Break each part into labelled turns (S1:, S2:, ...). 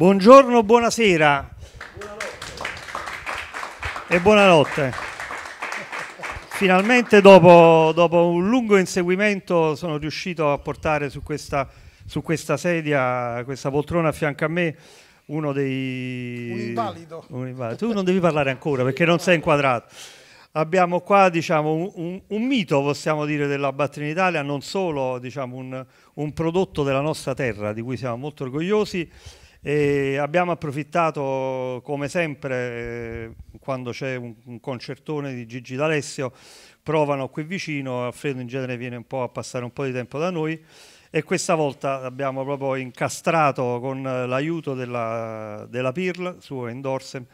S1: Buongiorno, buonasera. Buonanotte. E buonanotte. Finalmente dopo, dopo, un lungo inseguimento sono riuscito a portare su questa, su questa sedia, questa poltrona a fianco a me, uno dei... Un invalido. Tu non devi parlare ancora perché non sei inquadrato. Abbiamo qua diciamo, un, un, mito, possiamo dire, della Batteria in Italia, non solo diciamo, un prodotto della nostra terra di cui siamo molto orgogliosi, e abbiamo approfittato, come sempre, eh, quando c'è un, concertone di Gigi D'Alessio, provano qui vicino, Alfredo in genere viene un po' a passare un po' di tempo da noi e questa volta abbiamo proprio incastrato con eh, l'aiuto della, della PIRL, suo endorsement,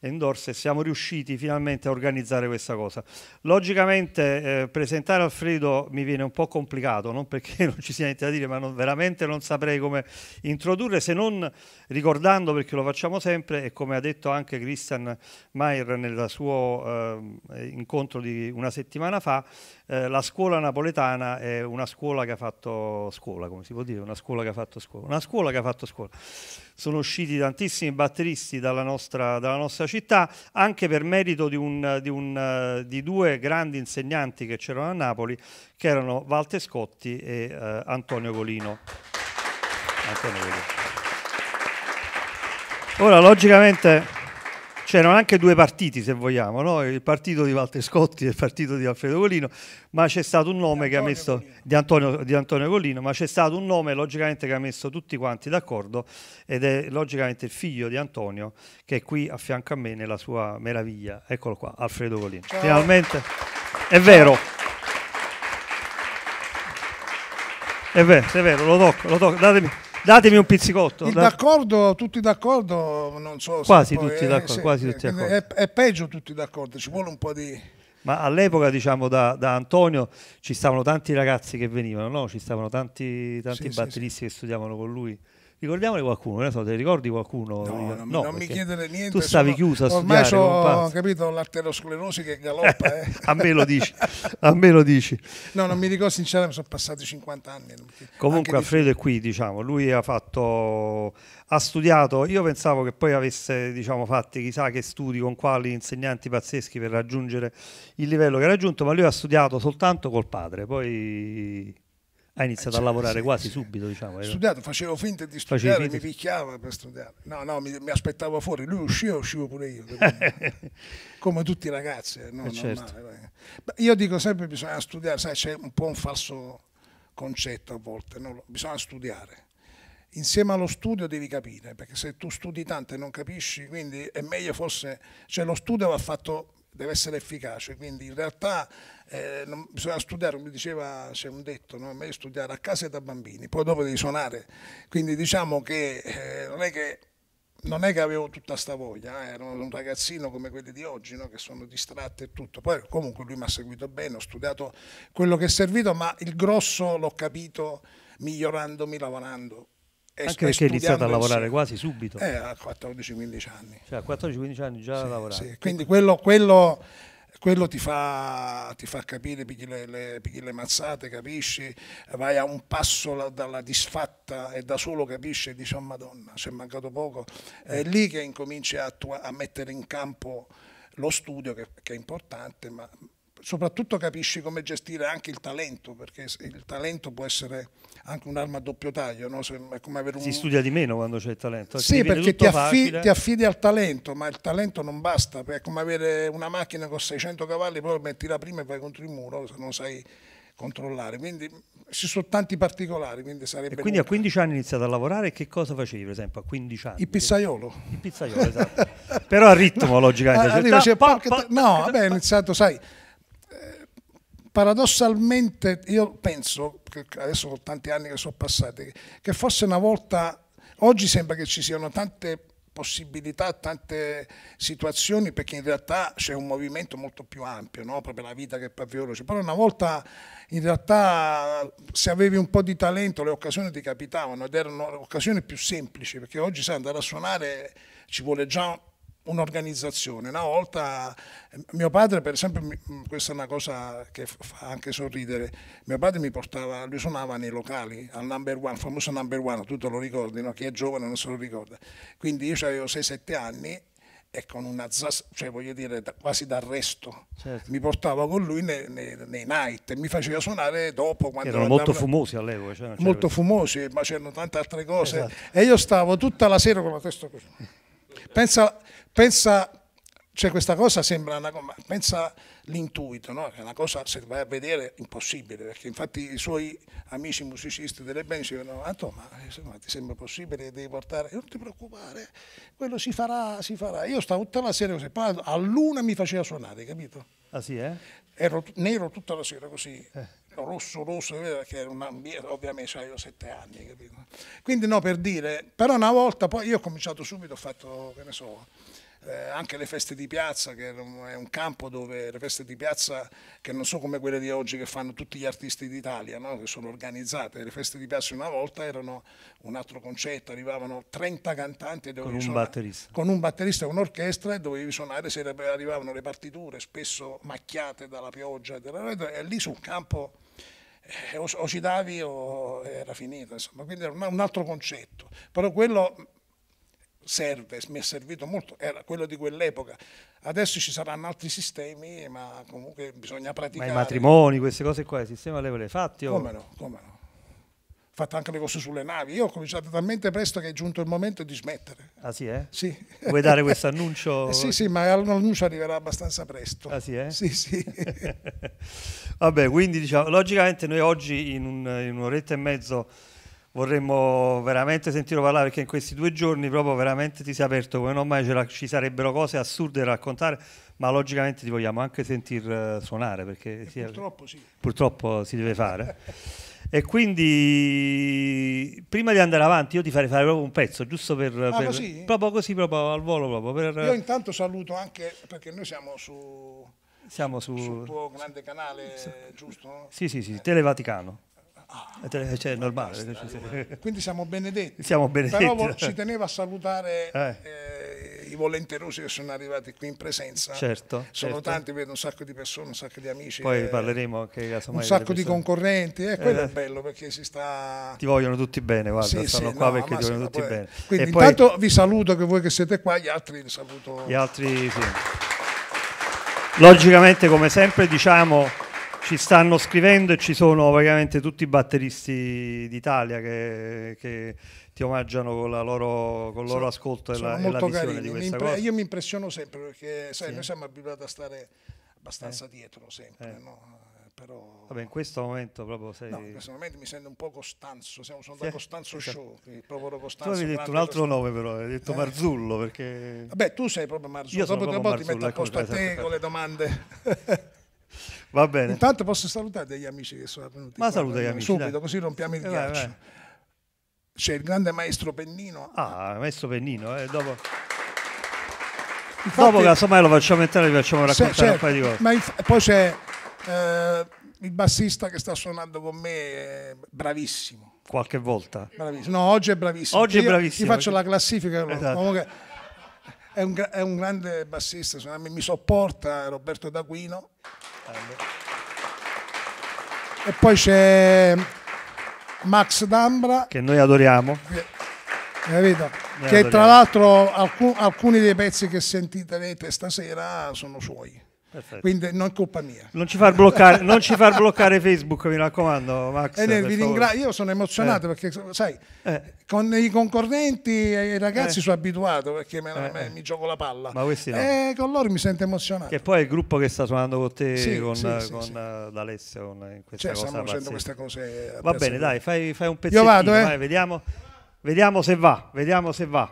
S1: endorse e siamo riusciti finalmente a organizzare questa cosa. Logicamente eh, presentare Alfredo mi viene un po' complicato, non perché non ci sia niente da dire, ma non, veramente non saprei come introdurre se non ricordando, perché lo facciamo sempre e come ha detto anche Christian Mayer nel suo eh, incontro di una settimana fa, eh, la scuola napoletana è una scuola che ha fatto scuola, come si può dire, una scuola che ha fatto scuola, una scuola che ha fatto scuola. Sono usciti tantissimi batteristi dalla nostra, dalla nostra città anche per merito di, un, di, un, eh, di due grandi insegnanti che c'erano a Napoli, che erano Walter Scotti e eh, Antonio Golino. Antonio Colino. Ora, logicamente, C'erano anche due partiti, se vogliamo, no? il partito di Walter Scotti e il partito di Alfredo Colino, ma c'è stato un nome che ha messo di Antonio, di Antonio, Collino, ma c'è stato un nome logicamente che ha messo tutti quanti d'accordo ed è logicamente il figlio di Antonio che è qui a fianco a me nella sua meraviglia. Eccolo qua, Alfredo Colino. Ciao. Finalmente è vero. È vero, è vero, lo tocco, lo tocco, datemi. Datemi un pizzicotto. Il
S2: d'accordo, tutti d'accordo, non so. Quasi poi, tutti eh, d'accordo. Sì, quasi tutti d'accordo. È, è, peggio tutti d'accordo, ci vuole un po' di...
S1: Ma all'epoca, diciamo, da, da, Antonio ci stavano tanti ragazzi che venivano, no? Ci stavano tanti, tanti batteristi che studiavano con lui. Ricordiamone qualcuno, non so, te ricordi qualcuno? No, no, no non mi chiedere niente. Tu stavi sono, chiusa a ormai studiare. Ormai ho capito
S2: l'arterosclerosi che galoppa. Eh, eh. a me lo dici, a me lo dici. No, non mi ricordo sinceramente, sono passati 50 anni.
S1: Comunque Alfredo è qui, diciamo, lui ha fatto, ha studiato, io pensavo che poi avesse diciamo, fatti chissà che studi con quali insegnanti pazzeschi per raggiungere il livello che ha raggiunto, ma lui ha studiato soltanto col padre, poi ha iniziato eh, cioè, a lavorare sì, quasi sì. subito, diciamo. Studiato,
S2: facevo finta di studiare, Facevi mi picchiava per studiare. No, no, mi, mi, aspettavo fuori, lui usciva, uscivo pure io. Come tutti i ragazzi. Eh, no, eh, certo. io dico sempre bisogna studiare, sai, c'è un po' un falso concetto a volte, no? bisogna studiare insieme allo studio devi capire, perché se tu studi tanto e non capisci, quindi è meglio forse, cioè lo studio va fatto deve essere efficace, quindi in realtà eh, non, bisogna studiare, come diceva c'è un detto, no? a me studiare a casa e da bambini, poi dopo devi suonare, quindi diciamo che, eh, non, è che non è che avevo tutta sta voglia, eh. ero un ragazzino come quelli di oggi no? che sono distratti e tutto, poi comunque lui mi ha seguito bene, ho studiato quello che è servito, ma il grosso l'ho capito migliorandomi, lavorando anche perché hai iniziato a lavorare quasi subito. Eh, a 14-15 anni. Cioè a 14-15 anni già sì, lavorare. Sì. Quindi ecco. quello, quello, quello ti, fa, ti, fa, capire, pigli le, le, pigli le, mazzate, capisci? Vai a un passo la, dalla disfatta e da solo capisci e dici, oh madonna, c'è mancato poco. È eh. lì che incominci a, a mettere in campo lo studio, che, che è importante, ma soprattutto capisci come gestire anche il talento, perché il talento può essere anche un'arma a doppio taglio. No? Un... Si studia
S1: di meno quando c'è il talento. Eh, sì, perché ti, affi ti, affidi
S2: al talento, ma il talento non basta, è come avere una macchina con 600 cavalli, poi metti la prima e vai contro il muro, se non sai controllare. Quindi ci sono tanti particolari. Quindi sarebbe e quindi molto...
S1: a 15 anni hai iniziato a lavorare che cosa facevi per esempio a 15 anni? Il pizzaiolo. Il
S2: pizzaiolo, esatto. Però a ritmo, no, logicamente. Arriva, cioè, pa, pa, no, vabbè, ho iniziato, sai paradossalmente io penso, adesso con tanti anni che sono passati, che forse una volta, oggi sembra che ci siano tante possibilità, tante situazioni, perché in realtà c'è un movimento molto più ampio, no? proprio la vita che è più veloce, però una volta in realtà se avevi un po' di talento le occasioni ti capitavano ed erano occasioni più semplici, perché oggi sai andare a suonare ci vuole già un'organizzazione. Una volta eh, mio padre, per esempio, mm, questa è una cosa che fa anche sorridere, mio padre mi portava, lui suonava nei locali, al number one, famoso number one, tu lo ricordi, no? chi è giovane non se lo ricorda. Quindi io avevo 6-7 anni e con una zas, cioè voglio dire quasi d'arresto certo. mi portava con lui nei, nei, nei, night e mi faceva suonare dopo quando erano andavo... molto
S1: fumosi all'epoca cioè, molto
S2: fumosi ma c'erano tante altre cose esatto. e io stavo tutta la sera con la testa così pensa, pensa, cioè questa cosa sembra una pensa l'intuito, no? è una cosa se vai a vedere impossibile, perché infatti i suoi amici musicisti delle band dicevano, Anto, ah, ma insomma, ti sembra possibile, che devi portare, non ti preoccupare, quello si farà, si farà. Io stavo tutta la sera così, poi a luna mi faceva suonare, capito? Ah sì, eh? Ero nero tutta la sera così, eh. rosso, rosso, perché era un ambiente, ovviamente avevo sette anni, capito? Quindi no, per dire, però una volta poi io ho cominciato subito, ho fatto, che ne so, eh, anche le feste di piazza, che è un campo dove le feste di piazza, che non sono come quelle di oggi che fanno tutti gli artisti d'Italia, no? che sono organizzate, le feste di piazza una volta erano un altro concetto, arrivavano 30 cantanti con un, suonare, con, un batterista. e un'orchestra e dovevi suonare se arrivavano le partiture, spesso macchiate dalla pioggia, e lì sul campo eh, o ci davi o era finita, insomma, quindi era un altro concetto. Però quello serve, mi è servito molto, era quello di quell'epoca. Adesso ci saranno altri sistemi, ma comunque bisogna praticare. Ma i
S1: matrimoni, queste cose qua, il sistema le avete fatti? O... Come no,
S2: come no. Ho fatto anche le cose sulle navi. Io ho cominciato talmente presto che è giunto il momento di smettere. Ah sì, eh? Sì. Vuoi dare questo annuncio? Eh, sì, sì, ma l'annuncio arriverà abbastanza presto. Ah sì, eh? Sì, sì.
S1: Vabbè, quindi diciamo, logicamente noi oggi in, un, in un'oretta e mezzo vorremmo veramente sentirlo parlare perché in questi due giorni proprio veramente ti si è aperto come non mai la, ci sarebbero cose assurde da raccontare ma logicamente ti vogliamo anche sentir eh, suonare perché si purtroppo, sì. purtroppo, si deve fare e quindi prima di andare avanti io ti farei fare proprio un pezzo giusto per, ah, per così? proprio così proprio al volo proprio per... io
S2: intanto saluto anche perché noi siamo su
S1: siamo su, sul
S2: tuo grande canale, giusto?
S1: Sì, sì, sì, Televaticano. Ah, cioè, cioè, è normale. Cioè, quindi siamo benedetti. Siamo benedetti. Però ci
S2: tenevo a salutare eh. Eh, i volenterosi che sono arrivati qui in presenza. Certo. Sono certo. tanti, vedo un sacco di persone, un sacco di amici. Poi eh, parleremo anche Un sacco di concorrenti. E eh, quello è eh. bello perché si sta...
S1: Ti vogliono tutti bene, guarda, sì, sono sì, qua no, perché ti vogliono tutti poi... bene. Quindi e intanto
S2: poi... vi saluto che voi che siete qua, gli altri vi saluto.
S1: Gli altri sì. Logicamente come sempre diciamo ci stanno scrivendo e ci sono praticamente tutti i batteristi d'Italia che, che ti omaggiano con, la loro, con il loro sono, ascolto e la, e la visione carini. di questa impre- cosa. Io
S2: mi impressiono sempre perché sai, sì. noi siamo abituati a stare abbastanza eh. dietro sempre, eh. no? Però...
S1: Vabbè, in questo momento proprio sei... No, in questo
S2: momento mi sento un po' Costanzo, siamo, sono sì. da Costanzo sì. Show, proprio Costanzo.
S3: Tu avevi detto
S1: un altro nome però, hai detto eh. Marzullo perché... Vabbè, tu sei proprio Marzullo, Io dopo sono dopo proprio ti metto a ecco, posto a te con le domande.
S2: Va bene. Intanto posso salutare degli amici che sono venuti. Ma saluta gli amici. Subito, dai. così rompiamo il eh, ghiaccio. Vai, vai. C'è il grande maestro Pennino. Ah, maestro Pennino, eh, dopo... Infatti, dopo casomai
S1: lo facciamo entrare e vi facciamo raccontare certo, un paio di cose. Ma
S2: inf- poi c'è eh, il bassista che sta suonando con me, eh, bravissimo. Qualche volta? Bravissimo. No, oggi è bravissimo. Oggi è bravissimo. Io, ti faccio la classifica. Esatto. È, un, è un grande bassista, mi sopporta Roberto D'Aquino. E poi c'è Max D'Ambra. Che noi adoriamo. Noi che adoriamo. tra l'altro alcuni dei pezzi che sentirete stasera sono suoi. Perfetto. Quindi non è colpa mia. Non ci far bloccare, non ci far bloccare Facebook, mi raccomando, Max. Eh, ringra- io sono emozionato eh. perché, sai, eh. con i concorrenti e i ragazzi eh. sono abituato perché me, eh, me, eh. mi gioco la palla. Ma questi no. E con loro mi sento emozionato.
S1: Che poi è il gruppo che sta suonando con te, sì, con, sì, con, sì,
S2: con D'Alessio, con questa cioè, cosa stiamo facendo
S1: queste cose. Va bene, dai, fai, fai un pezzettino, io vado, vai, vediamo, vediamo se va, vediamo se va.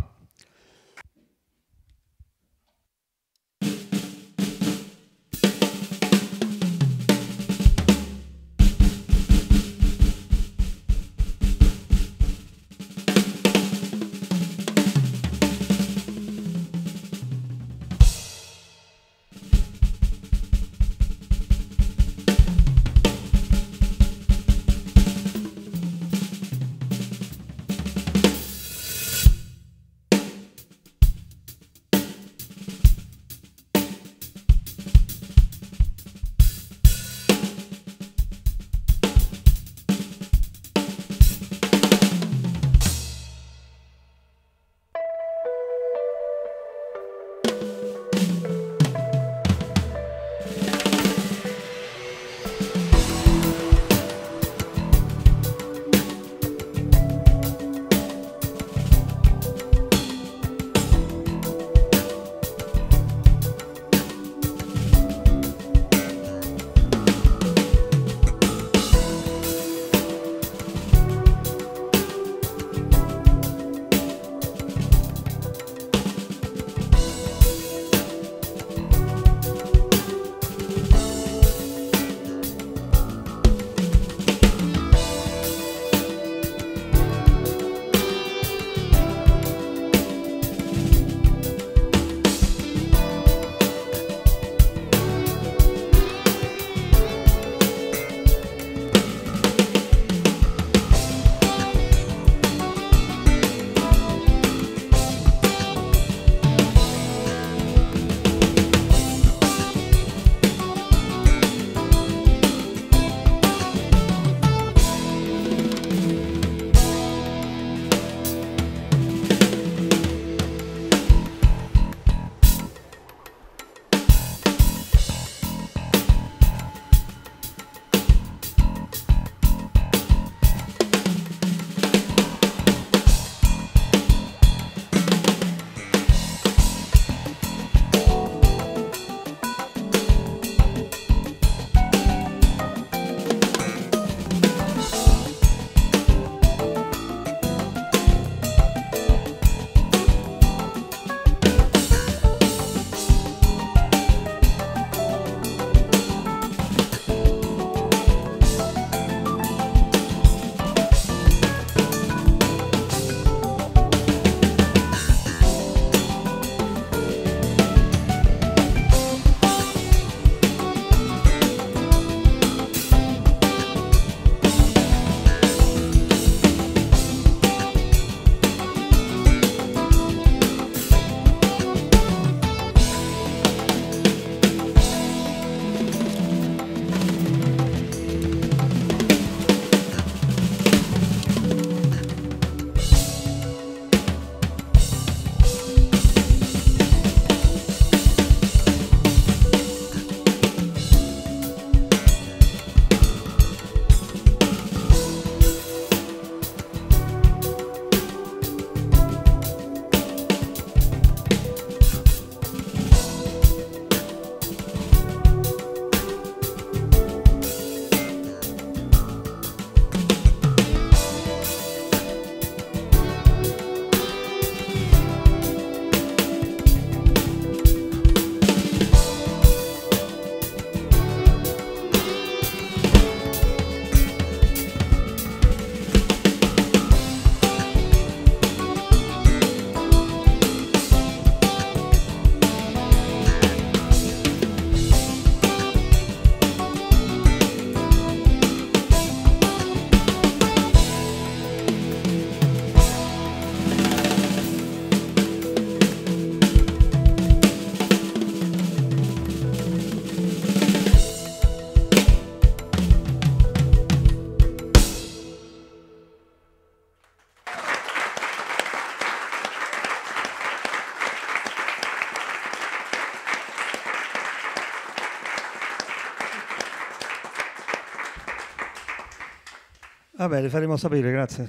S1: Vabbè, le faremo sapere, grazie.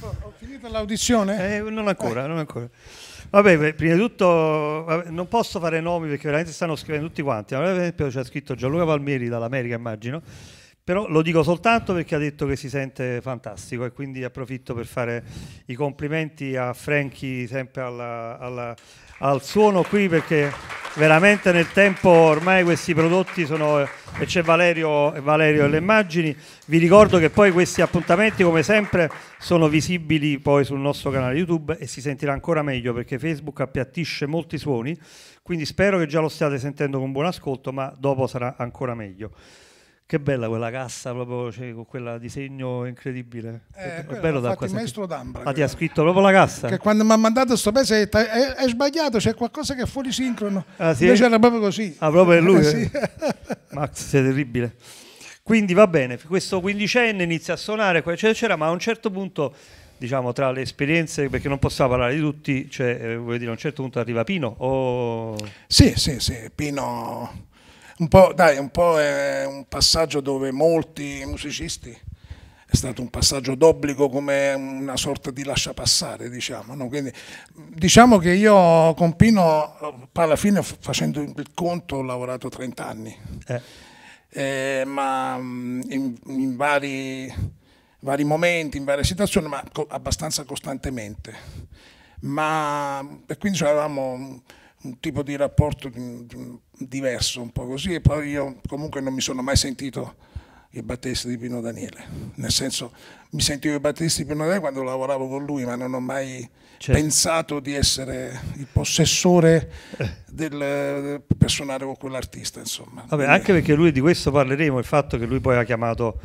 S1: Ho finito l'audizione? Eh, non ancora, eh. non ancora. Vabbè, beh, prima di tutto vabbè, non posso fare nomi perché veramente stanno scrivendo tutti quanti. Allora, per esempio c'è scritto Gianluca Palmieri dall'America, immagino, però lo dico soltanto perché ha detto che si sente fantastico e quindi approfitto per fare i complimenti a Franchi sempre alla, alla al suono qui perché veramente nel tempo ormai questi prodotti sono e c'è Valerio, e Valerio alle immagini. Vi ricordo che poi questi appuntamenti, come sempre, sono visibili poi sul nostro canale YouTube e si sentirà ancora meglio perché Facebook appiattisce molti suoni. Quindi spero che già lo stiate sentendo con buon ascolto, ma dopo sarà ancora meglio. Che bella quella cassa, proprio cioè, con quel disegno incredibile. Eh, è bello da quasi. Il maestro D'Ambra. Ah, ti ha scritto proprio la cassa. Che quando
S2: mi ha mandato questo eh, pezzo eh, è, è sbagliato, c'è qualcosa che è fuori sincrono. Ah, sì? Invece era proprio così. Ah, proprio è lui. Eh, sì.
S1: Max, sei terribile. Quindi va bene, questo quindicenne inizia a suonare, eccetera, ma a un certo punto, diciamo, tra le esperienze, perché non possiamo parlare di tutti, cioè, eh, vuol dire, a un certo punto arriva Pino o...
S2: Sì, sì, sì, Pino un po', dai, un po' è un passaggio dove molti musicisti è stato un passaggio d'obbligo come una sorta di lasciapassare, diciamo. No? Quindi, diciamo che io con Pino, alla fine facendo il conto, ho lavorato 30 anni, eh. Eh, ma in, in vari, vari momenti, in varie situazioni, ma abbastanza costantemente. Ma, e quindi avevamo un tipo di rapporto diverso, un po' così, e poi io comunque non mi sono mai sentito il battista di Pino Daniele, nel senso mi sentivo il battista di Pino Daniele quando lavoravo con lui, ma non ho mai certo. pensato di essere il possessore eh. del, per suonare con quell'artista. Insomma. Vabbè, anche
S1: perché lui di questo parleremo, il fatto che lui poi ha chiamato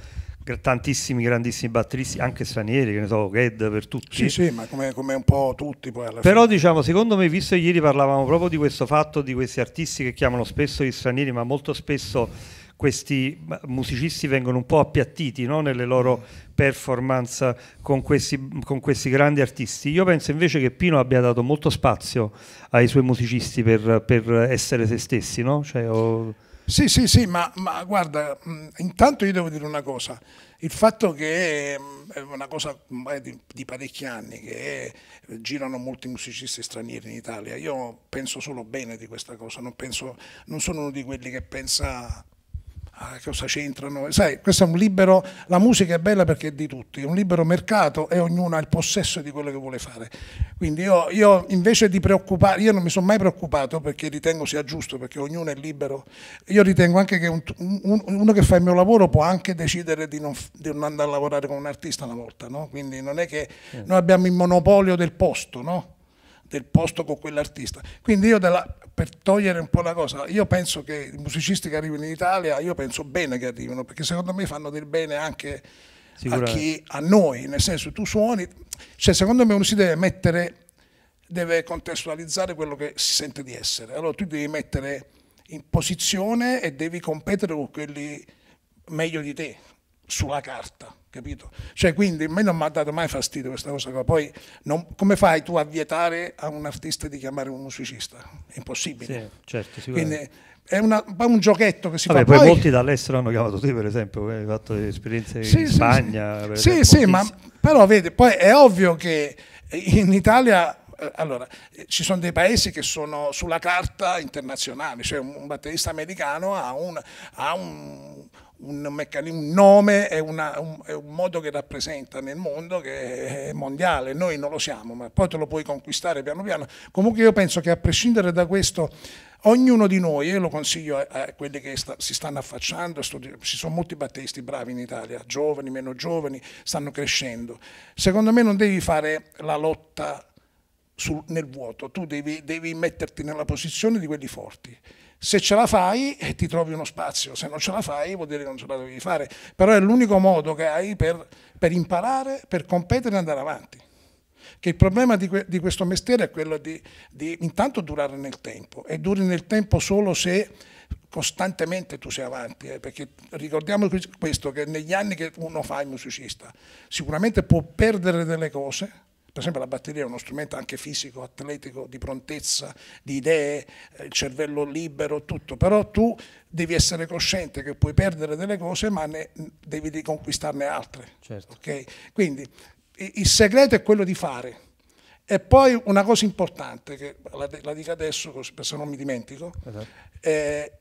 S1: tantissimi grandissimi batteristi, anche stranieri, che ne so, Ged per tutti. Sì, sì, ma
S2: come, come un po' tutti. Però fine.
S1: diciamo, secondo me, visto che ieri parlavamo proprio di questo fatto di questi artisti che chiamano spesso gli stranieri, ma molto spesso questi musicisti vengono un po' appiattiti no? nelle loro performance con questi, con questi, grandi artisti. Io penso invece che Pino abbia dato molto spazio ai suoi musicisti per, per essere se stessi. No? Cioè, oh...
S2: Sì, sì, sì, ma, ma guarda, mm, intanto io devo dire una cosa. Il fatto che mm, è una cosa mm, di, di parecchi anni, che è, eh, girano molti musicisti stranieri in Italia, io penso solo bene di questa cosa, non, penso, non sono uno di quelli che pensa ah, cosa c'entrano? Sai, questo è un libero, la musica è bella perché è di tutti, è un libero mercato e ognuno ha il possesso di quello che vuole fare. Quindi io, io invece di preoccupare, io non mi sono mai preoccupato perché ritengo sia giusto, perché ognuno è libero. Io ritengo anche che un, un, uno che fa il mio lavoro può anche decidere di non, di non andare a lavorare con un artista una volta, no? Quindi non è che noi abbiamo il monopolio del posto, no? del posto con quell'artista. Quindi io della, per togliere un po' la cosa, io penso che i musicisti che arrivano in Italia, io penso bene che arrivino, perché secondo me fanno del bene anche a, chi, a noi, nel senso tu suoni, cioè secondo me uno si deve mettere, deve contestualizzare quello che si sente di essere, allora tu devi mettere in posizione e devi competere con quelli meglio di te sulla carta capito? Cioè, quindi a me non mi ha dato mai fastidio questa cosa qua. Poi, non, come fai tu a vietare a un artista di chiamare un musicista? È impossibile. Sì, certo, quindi è una, un giochetto che si Vabbè, fa. Poi, poi molti
S1: dall'estero hanno chiamato te, per esempio, eh, hai fatto esperienze sì, in sì, Spagna. Sì, esempio, sì, ma
S2: però vedi, poi è ovvio che in Italia eh, allora, ci sono dei paesi che sono sulla carta internazionali, cioè un batterista americano ha un, ha un, un, un nome e, un, un, modo che rappresenta nel mondo che è mondiale, noi non lo siamo, ma poi te lo puoi conquistare piano piano. Comunque io penso che a prescindere da questo, ognuno di noi, e lo consiglio a, a quelli che sta, si stanno affacciando, studi- ci sono molti battisti bravi in Italia, giovani, meno giovani, stanno crescendo. Secondo me non devi fare la lotta sul, nel vuoto, tu devi, devi metterti nella posizione di quelli forti se ce la fai eh, ti trovi uno spazio, se non ce la fai vuol dire che non ce la devi fare, però è l'unico modo che hai per, per imparare, per competere e andare avanti. Che il problema di, que di questo mestiere è quello di, di intanto durare nel tempo e duri nel tempo solo se costantemente tu sei avanti, eh, perché ricordiamo questo, che negli anni che uno fa il musicista, sicuramente può perdere delle cose, per esempio la batteria è uno strumento anche fisico, atletico, di prontezza, di idee, eh, il cervello libero, tutto, però tu devi essere cosciente che puoi perdere delle cose ma ne, devi riconquistarne altre. Certo. Okay? Quindi il segreto è quello di fare. E poi una cosa importante, che la, la dico adesso, se non mi dimentico, esatto. eh,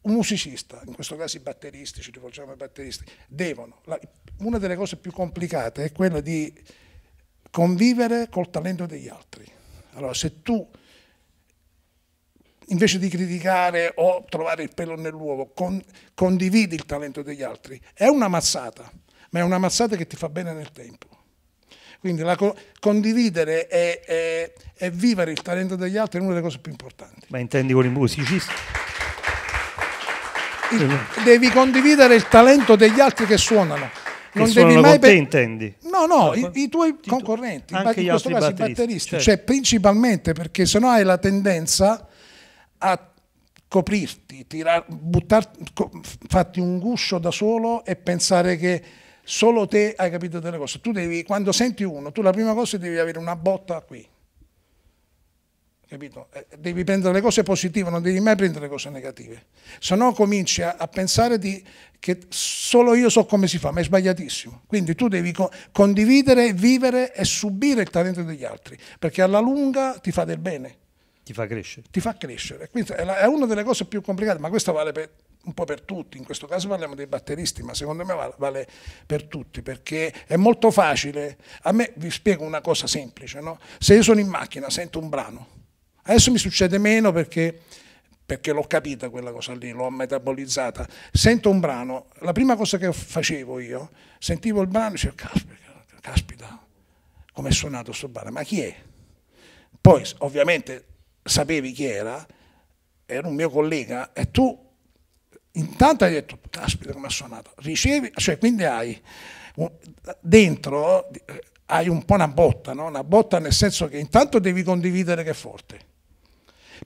S2: un musicista, in questo caso i batteristi, ci rivolgiamo ai batteristi, devono, la, una delle cose più complicate è quella di convivere col talento degli altri. Allora, se tu invece di criticare o trovare il pelo nell'uovo, con, condividi il talento degli altri. È una mazzata, ma è una mazzata che ti fa bene nel tempo. Quindi co condividere e, e, e, vivere il talento degli altri è una delle cose più importanti.
S1: Ma intendi con i musicisti?
S2: Il, devi condividere il talento degli altri che suonano non devi mai te, intendi? No, no, i, i, tuoi ti, concorrenti, anche in questo caso batteristi, i batteristi, cioè certo. cioè principalmente perché sennò hai la tendenza a coprirti, tirar, buttar, co, fatti un guscio da solo e pensare che solo te hai capito delle cose. Tu devi, quando senti uno, tu la prima cosa devi avere una botta qui, capito? Eh, devi prendere le cose positive, non devi mai prendere le cose negative, se no cominci a, a pensare di, che solo io so come si fa, ma è sbagliatissimo. Quindi tu devi co condividere, vivere e subire il talento degli altri, perché alla lunga ti fa del bene.
S1: Ti fa crescere.
S2: Ti fa crescere. Quindi è, la, è una delle cose più complicate, ma questo vale per, un po' per tutti, in questo caso parliamo dei batteristi, ma secondo me vale, vale per tutti, perché è molto facile. A me vi spiego una cosa semplice, no? se io sono in macchina, sento un brano, Adesso mi succede meno perché, perché l'ho capita quella cosa lì, l'ho metabolizzata. Sento un brano, la prima cosa che facevo io, sentivo il brano e dicevo, caspita, caspita come è suonato questo brano, ma chi è? Poi ovviamente sapevi chi era, era un mio collega, e tu intanto hai detto, caspita come ha suonato, ricevi, cioè quindi hai dentro eh, hai un po' una botta, no? una botta nel senso che intanto devi condividere che è forte,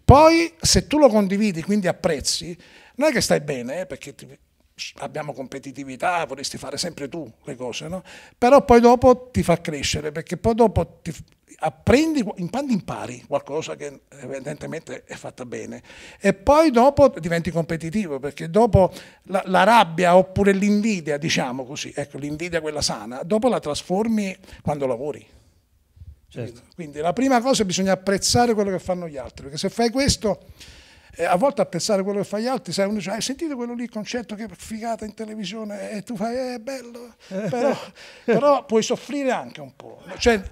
S2: poi se tu lo condividi, quindi apprezzi, non è che stai bene, eh, perché ti, abbiamo competitività, vorresti fare sempre tu le cose, no? però poi dopo ti fa crescere, perché poi dopo ti apprendi, impari qualcosa che evidentemente è fatta bene e poi dopo diventi competitivo, perché dopo la, la rabbia oppure l'invidia, diciamo così, ecco l'invidia quella sana, dopo la trasformi quando lavori. Certo. Quindi la prima cosa bisogna apprezzare quello che fanno gli altri, perché se fai questo, eh, a volte apprezzare quello che fanno gli altri, sai, uno dice, ah, hai sentito quello lì, il concetto che è figata in televisione, e tu fai, eh, è bello, eh. però, però, puoi soffrire anche un po'. Cioè,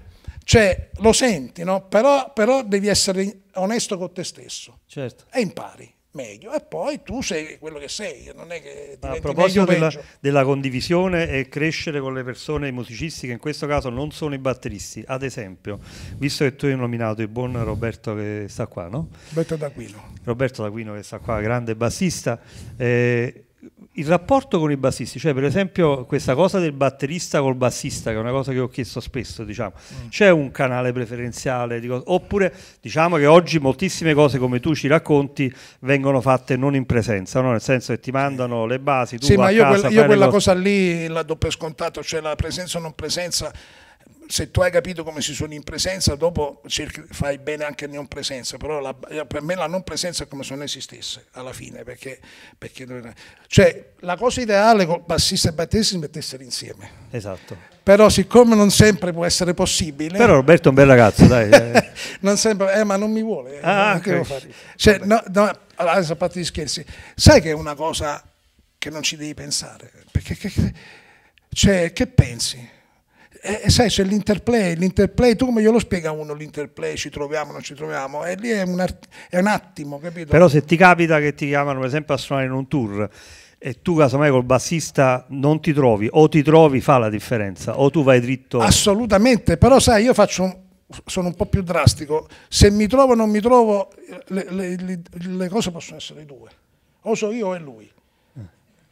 S2: cioè lo senti, no? però, però, devi essere onesto con te stesso certo. e impari meglio e poi tu sei quello che sei, non è che A proposito della,
S1: della, condivisione e crescere con le persone, i musicisti che in questo caso non sono i batteristi, ad esempio, visto che tu hai nominato il buon Roberto che sta qua, no? Roberto D'Aquino. Roberto D'Aquino che sta qua, grande bassista, eh, il rapporto con i bassisti, cioè per esempio questa cosa del batterista col bassista, che è una cosa che ho chiesto spesso, diciamo, mm. c'è un canale preferenziale? Di Oppure diciamo che oggi moltissime cose come tu ci racconti vengono fatte non in presenza, no? nel senso che ti mandano le basi, tu Sì, ma io, casa, quel, io quella cosa
S2: lì la do per scontato, cioè la presenza o non presenza se tu hai capito come si suona in presenza, dopo cerchi, fai bene anche non presenza, però la, per me la non presenza è come se non esistesse alla fine, perché, perché cioè, la cosa ideale con bassista e battista si mettessero insieme. Esatto. Però siccome non sempre può essere possibile... Però Roberto è un bel ragazzo, dai. Eh. non sempre, eh, ma non mi vuole. Eh, ah, che devo fare? Cioè, no, no, allora, adesso a parte gli scherzi, sai che è una cosa che non ci devi pensare? Perché che, cioè, che pensi? e, eh, eh, sai, c'è l'interplay, l'interplay, tu come glielo spiega uno l'interplay, ci troviamo, non ci troviamo, e lì è un, è un, attimo, capito? Però
S1: se ti capita che ti chiamano per esempio a suonare in un tour e tu casomai col bassista non ti trovi, o ti trovi fa la differenza, o tu vai dritto...
S2: Assolutamente, però sai, io faccio un, sono un po' più drastico, se mi trovo o non mi trovo, le, le, le, le cose possono essere due, o so io o è lui.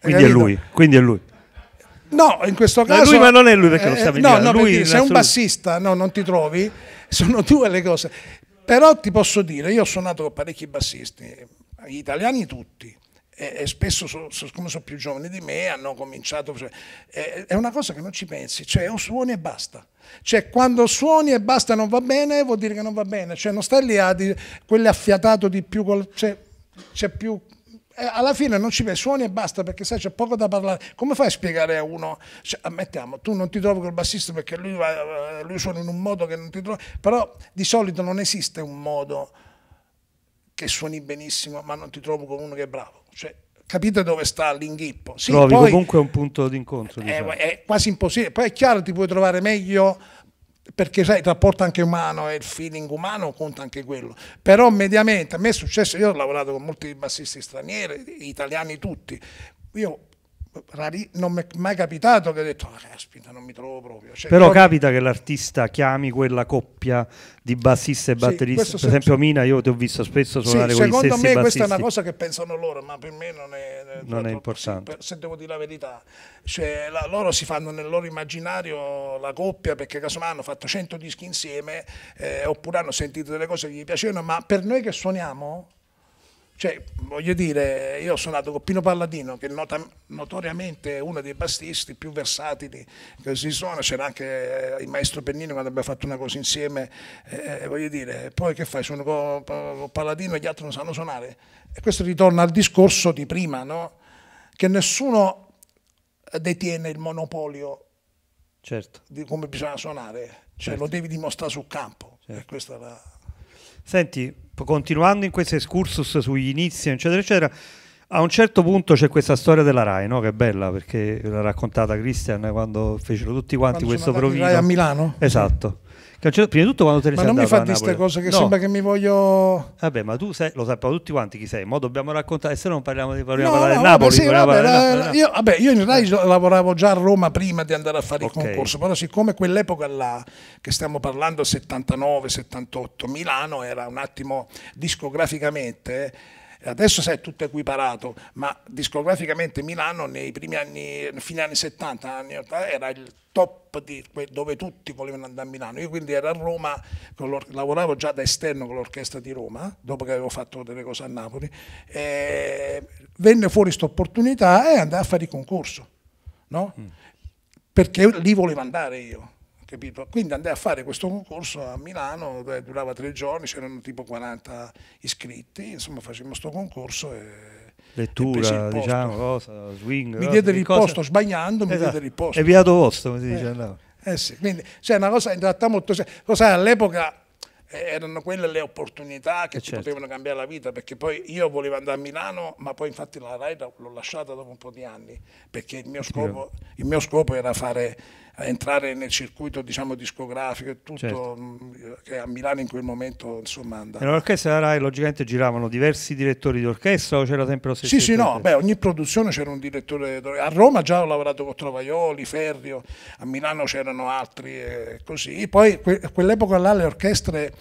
S2: Quindi è,
S1: lui, quindi è lui.
S2: No, in questo eh, caso... Ma, lui, ma non è lui perché lo eh, sta vedendo. No, no, lui se è un bassista no, non ti trovi, sono due le cose. Però ti posso dire, io ho suonato con parecchi bassisti, gli italiani tutti, e, e spesso, so, so, come sono più giovani di me, hanno cominciato... Cioè, è, è una cosa che non ci pensi, cioè o suoni e basta. Cioè, quando suoni e basta non va bene, vuol dire che non va bene. Cioè, non stai lì a dire quello affiatato di più, cioè, c'è cioè, più eh, alla fine non ci pensi, suoni e basta perché sai c'è poco da parlare. Come fai a spiegare a uno? Cioè, ammettiamo, tu non ti trovi col bassista perché lui, va, eh, lui suona in un modo che non ti trovi, però di solito non esiste un modo che suoni benissimo ma non ti trovi con uno che è bravo. Cioè, capite dove sta l'inghippo? Sì, Trovi poi, comunque
S1: un punto d'incontro. Diciamo. È,
S2: è quasi impossibile, poi è chiaro ti puoi trovare meglio perché sai, il rapporto anche umano e il feeling umano conta anche quello. Però mediamente, a me è successo, io ho lavorato con molti bassisti stranieri, italiani tutti, io Rari, non mi è mai capitato che ho detto, ah, aspetta, non mi trovo proprio. Cioè, Però capita
S1: che l'artista chiami quella coppia di bassista e batterista. Sì, per esempio, Mina, io ti ho visto spesso suonare sì, con gli stessi Secondo me questa è una
S2: cosa che pensano loro, ma per me non è, eh,
S1: non è importante.
S2: Se, devo dire la verità, cioè, la, loro si fanno nel loro immaginario la coppia perché casomai hanno fatto 100 dischi insieme eh, oppure hanno sentito delle cose che gli piacevano, ma per noi che suoniamo cioè, voglio dire, io ho suonato con Pino Palladino, che nota, notoriamente è uno dei bassisti più versatili che si suona, c'era anche eh, il maestro Pennini quando abbiamo fatto una cosa insieme, eh, eh voglio dire, poi che fai, suono con, con Palladino e gli altri non sanno suonare. E questo ritorna al discorso di prima, no? che nessuno detiene il monopolio certo. di come bisogna suonare, cioè certo. lo devi dimostrare sul campo. Certo. E questa è la...
S1: Senti, continuando in questo excursus sugli inizi, eccetera, eccetera, a un certo punto c'è questa storia della Rai, no? che è bella perché l'ha raccontata Christian quando fecero tutti quanti quando questo provino. Rai a Milano? Esatto. Cioè, prima di tutto quando te ne ma sei non mi di queste cose che no. sembra che mi voglio vabbè ma tu sei, lo sappiamo tutti quanti chi sei ma dobbiamo raccontare se no non parliamo di parliamo no, no, Napoli, sì, vabbè, parlare la, Napoli. Io,
S2: vabbè, io, in eh. Rai lavoravo già a Roma prima di andare a fare okay. il concorso però siccome quell'epoca là che stiamo parlando 79 78 Milano era un attimo discograficamente Adesso sei tutto equiparato, ma discograficamente Milano nei primi anni, fine anni 70, anni 80, era il top di, dove tutti volevano andare a Milano. Io quindi ero a Roma, lavoravo già da esterno con l'orchestra di Roma, dopo che avevo fatto delle cose a Napoli, venne fuori questa opportunità e andai a fare il concorso, no? mm. perché lì volevo andare io. Capito? Quindi andai a fare questo concorso a Milano, dove durava tre giorni, c'erano tipo 40 iscritti, insomma facemmo questo concorso e
S1: lettura, diciamo, cosa, swing. Mi diede il cosa... posto sbagliando, mi esatto. diedero il posto. E via vostro, come si dice. Eh, no.
S2: eh sì, quindi cioè una cosa in realtà molto Lo sai, all'epoca eh, erano quelle le opportunità che eh ci certo. potevano cambiare la vita, perché poi io volevo andare a Milano, ma poi infatti la RAI l'ho lasciata dopo un po' di anni, perché il mio scopo, il mio scopo era fare entrare nel circuito diciamo, discografico e tutto certo. Mm, che a Milano in quel momento insomma andava. Nell'orchestra
S1: Rai logicamente giravano diversi direttori d'orchestra o c'era sempre lo stesso? Sì, sì, no, beh, ogni
S2: produzione c'era un direttore A Roma già ho lavorato con Trovaioli, Ferrio, a Milano c'erano altri e eh, così. Poi que- quell'epoca là le orchestre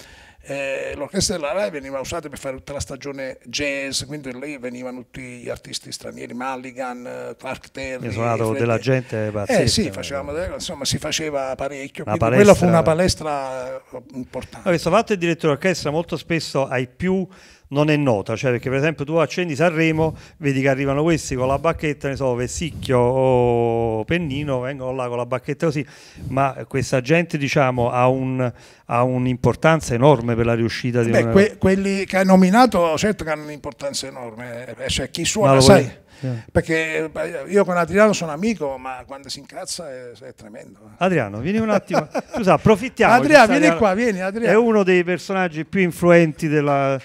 S2: eh, l'orchestra della RAI veniva usata per fare tutta la stagione jazz, quindi lì venivano tutti gli artisti stranieri, Mulligan, Clark Terry. Esatto, della gente pazzesca. Eh sì, facevamo, insomma si faceva parecchio, quindi
S1: palestra... quella fu una
S2: palestra importante.
S1: Questo fatto il direttore d'orchestra molto spesso ai più non è nota, cioè perché per esempio tu accendi Sanremo, vedi che arrivano questi con la bacchetta, ne so, Vessicchio o Pennino, vengono là con la bacchetta così, ma questa gente diciamo ha, un, ha un'importanza enorme per la riuscita di... Beh, una... que
S2: quelli che hai nominato certo che hanno un'importanza enorme, eh, cioè chi suona, no, sai... Yeah. Perché eh, io con Adriano sono amico, ma quando si incazza è, è tremendo.
S1: Adriano, vieni un attimo. Scusa, approfittiamo. Adriano, vieni qua, vieni Adriano. È uno dei personaggi più influenti della,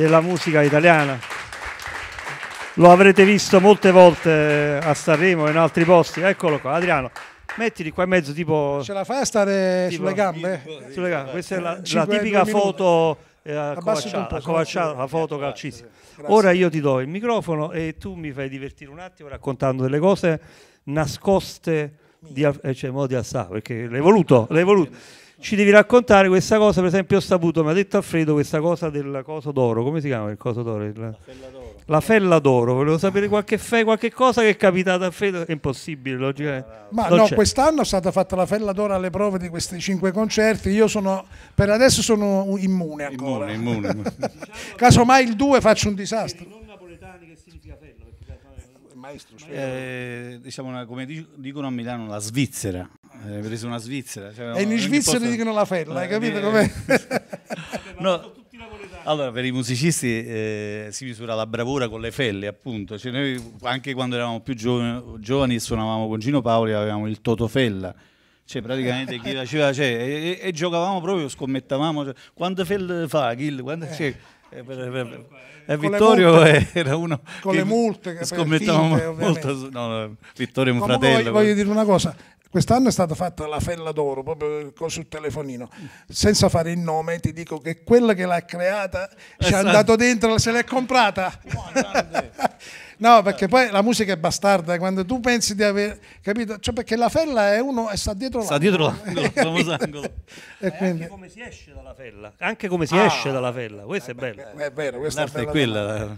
S1: della musica italiana. Lo avrete visto molte volte eh, a Sanremo e in altri posti. Eccolo qua, Adriano. Mettili qua in mezzo, tipo. Ce la fai a stare tipo, sulle gambe? Sulle gambe. Questa è la, la tipica foto eh, accovacciata, la foto calcistica. Ora io ti do il microfono e tu mi fai divertire un attimo raccontando delle cose nascoste di, eh, cioè, mo di Assà, perché l'hai voluto, l'hai voluto ci devi raccontare questa cosa, per esempio ho saputo, mi ha detto Alfredo questa cosa del coso d'oro, come si chiama il coso d'oro? Il... La fella d'oro. La fella d'oro, volevo sapere qualche, fe... qualche, cosa che è capitata a Alfredo, è impossibile logicamente. Ah, Ma non no,
S2: quest'anno è stata fatta la fella d'oro alle prove di questi cinque concerti, io sono, per adesso sono immune ancora. Immune, immune. Casomai il 2 faccio un disastro napoletani, eh,
S4: maestro. Eh, diciamo una, come dicono a Milano, la Svizzera hai eh, preso una Svizzera. Cioè, e in Svizzera posto... dicono la fella, hai eh, capito eh, com'è? no. Allora, per i musicisti eh, si misura la bravura con le felle, appunto. Cioè, noi anche quando eravamo più giovani, giovani suonavamo con Gino Paoli, avevamo il Totofella. Cioè, praticamente chi faceva, cioè, e, e, giocavamo proprio, scommettavamo. Cioè, quando Fell fa, Gil, quando, cioè, eh, per, per, Vittorio multe, era uno con le multe che scommettavamo finte, molto no, Vittorio è un fratello voglio, voglio, dire
S2: una cosa Quest'anno è stata fatta la fella d'oro proprio sul telefonino, senza fare il nome, ti dico che quella che l'ha creata ci è esatto. andato dentro, se l'è comprata. no, perché poi la musica è bastarda, quando tu pensi di aver capito, cioè perché la fella è uno e sta dietro l'angolo. Sta dietro l'angolo, famoso angolo. Eh, e quindi... Anche
S1: come si esce dalla fella, anche come si ah, esce dalla fella, questo eh, è bello. È vero, questa è quella.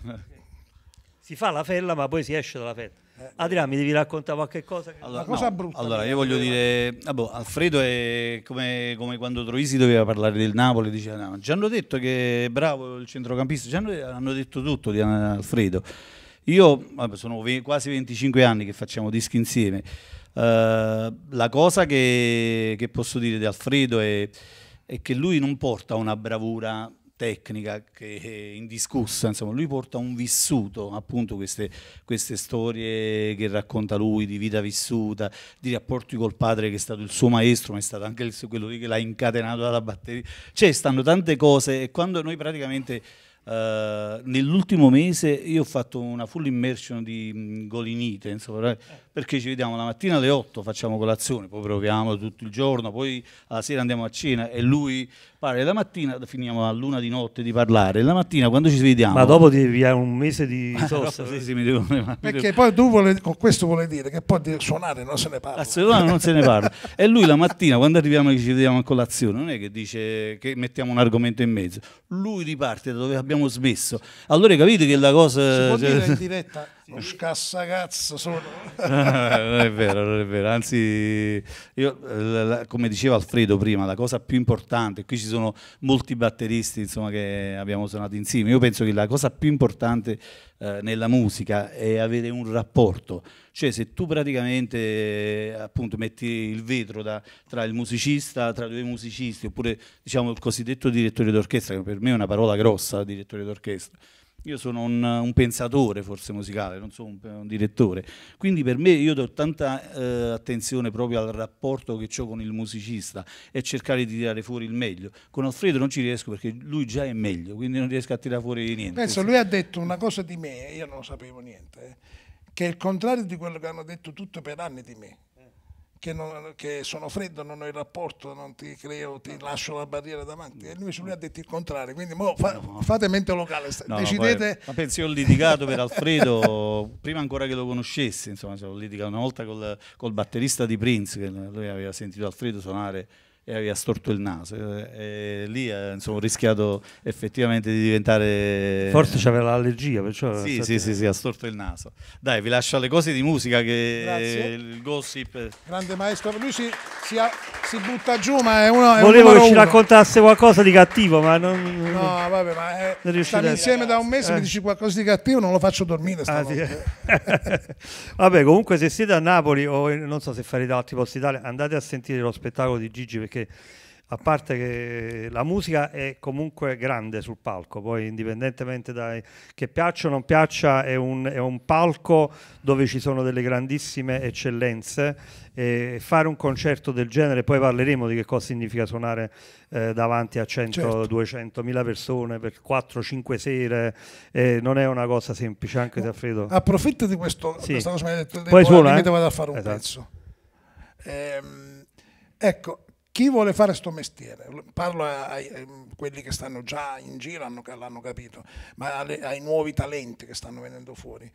S1: Si fa la fella ma poi si esce dalla fella. Eh, Adriano, mi devi raccontare qualche cosa? Che... Allora, cosa no. brutta. Allora,
S4: io voglio dire, vabbè, Alfredo è come, come, quando Troisi doveva parlare del Napoli, diceva, no, ci hanno detto che è bravo il centrocampista, ci hanno, hanno detto tutto di Alfredo. Io vabbè, sono quasi 25 anni che facciamo dischi insieme. Uh, la cosa che, che, posso dire di Alfredo è, è che lui non porta una bravura tecnica che è eh, indiscussa, insomma, lui porta un vissuto, appunto queste, queste, storie che racconta lui di vita vissuta, di rapporti col padre che è stato il suo maestro, ma è stato anche il, quello che l'ha incatenato dalla batteria, cioè stanno tante cose e quando noi praticamente eh, nell'ultimo mese io ho fatto una full immersion di mh, mm, golinite, insomma, eh, perché ci vediamo la mattina alle 8, facciamo colazione, poi proviamo tutto il giorno, poi alla sera andiamo a cena e lui pare la mattina, finiamo a luna di notte di parlare, la mattina quando ci vediamo... Ma dopo devi avere un mese di sosta. sì, sì, devo, perché
S2: poi tu vuole, con questo vuole dire che poi di suonare non se ne
S4: parla. A suonare non se ne parla. e lui la mattina quando arriviamo e ci vediamo a colazione, non è che dice che mettiamo un argomento in mezzo, lui riparte da dove abbiamo abbiamo smesso. Allora capite che la cosa... Si può cioè, dire in diretta
S2: sì. cazzo sono. Ah,
S4: non è vero, non è vero. Anzi, io, come diceva Alfredo prima, la cosa più importante, qui ci sono molti batteristi insomma, che abbiamo suonato insieme, io penso che la cosa più importante eh, nella musica è avere un rapporto. Cioè se tu praticamente eh, appunto metti il vetro da, tra il musicista, tra due musicisti, oppure diciamo il cosiddetto direttore d'orchestra, che per me è una parola grossa, direttore d'orchestra, io sono un, un, pensatore forse musicale, non sono un, un, direttore. Quindi per me io do tanta eh, attenzione proprio al rapporto che ho con il musicista e cercare di tirare fuori il meglio. Con Alfredo non ci riesco perché lui già è meglio, quindi non riesco a tirare fuori niente. Penso, lui
S2: ha detto una cosa di me, io non lo sapevo niente, eh, che è il contrario di quello che hanno detto tutto per anni di me che, non, che, sono freddo, non ho il rapporto, non ti creo, ti lascio la barriera davanti. E lui, lui ha detto il contrario, quindi fa, fate mente locale,
S4: no, decidete... Poi, ma pensi, ho litigato per Alfredo prima ancora che lo conoscessi, insomma, cioè, ho litigato una volta col, col batterista di Prince, che lui aveva sentito Alfredo suonare e aveva storto il naso. E, lì eh, insomma, ho rischiato effettivamente di diventare... Forse c'aveva l'allergia, perciò... Sì, sì, sì, sì, ha storto il naso. Dai, vi lascio alle cose di musica che Grazie. il gossip...
S2: Grande maestro, lui si, si, si butta giù, ma è uno...
S1: È Volevo un che ci uno. raccontasse qualcosa di
S4: cattivo, ma
S2: non... No, vabbè, ma è, non insieme da un mese, eh. mi dici qualcosa di cattivo, non lo faccio dormire Ah, sì.
S1: vabbè, comunque se siete a Napoli o non so se farete altri posti d'Italia, andate a sentire lo spettacolo di Gigi perché perché a parte che la musica è comunque grande sul palco, poi indipendentemente da che piaccia o non piaccia, è un, è un palco dove ci sono delle grandissime eccellenze e fare un concerto del genere, poi parleremo di che cosa significa suonare eh, davanti a 100, certo. mila persone per 4-5 sere, eh, non è una cosa semplice, anche se Alfredo... Approfitta di questo, sì. questa cosa mi hai detto, poi suona, eh? vado a fare un esatto. pezzo.
S2: Ehm, ecco, chi vuole fare questo mestiere, parlo a, a, a quelli che stanno già in giro, hanno, l'hanno capito, ma alle, ai nuovi talenti che stanno venendo fuori,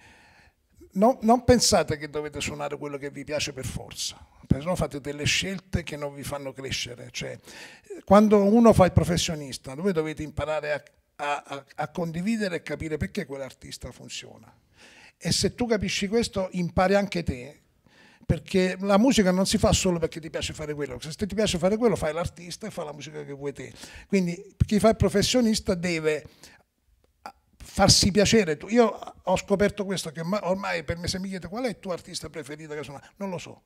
S2: no, non pensate che dovete suonare quello che vi piace per forza, perché no fate delle scelte che non vi fanno crescere. Cioè, quando uno fa il professionista, voi dovete imparare a a, a, condividere e capire perché quell'artista funziona. E se tu capisci questo, impari anche te perché la musica non si fa solo perché ti piace fare quello, se ti piace fare quello fai l'artista e fai la musica che vuoi te. Quindi chi fa il professionista deve ah, farsi piacere. Io ho scoperto questo, che ormai per me se mi chiede qual è il tuo artista preferito che suona, non lo so,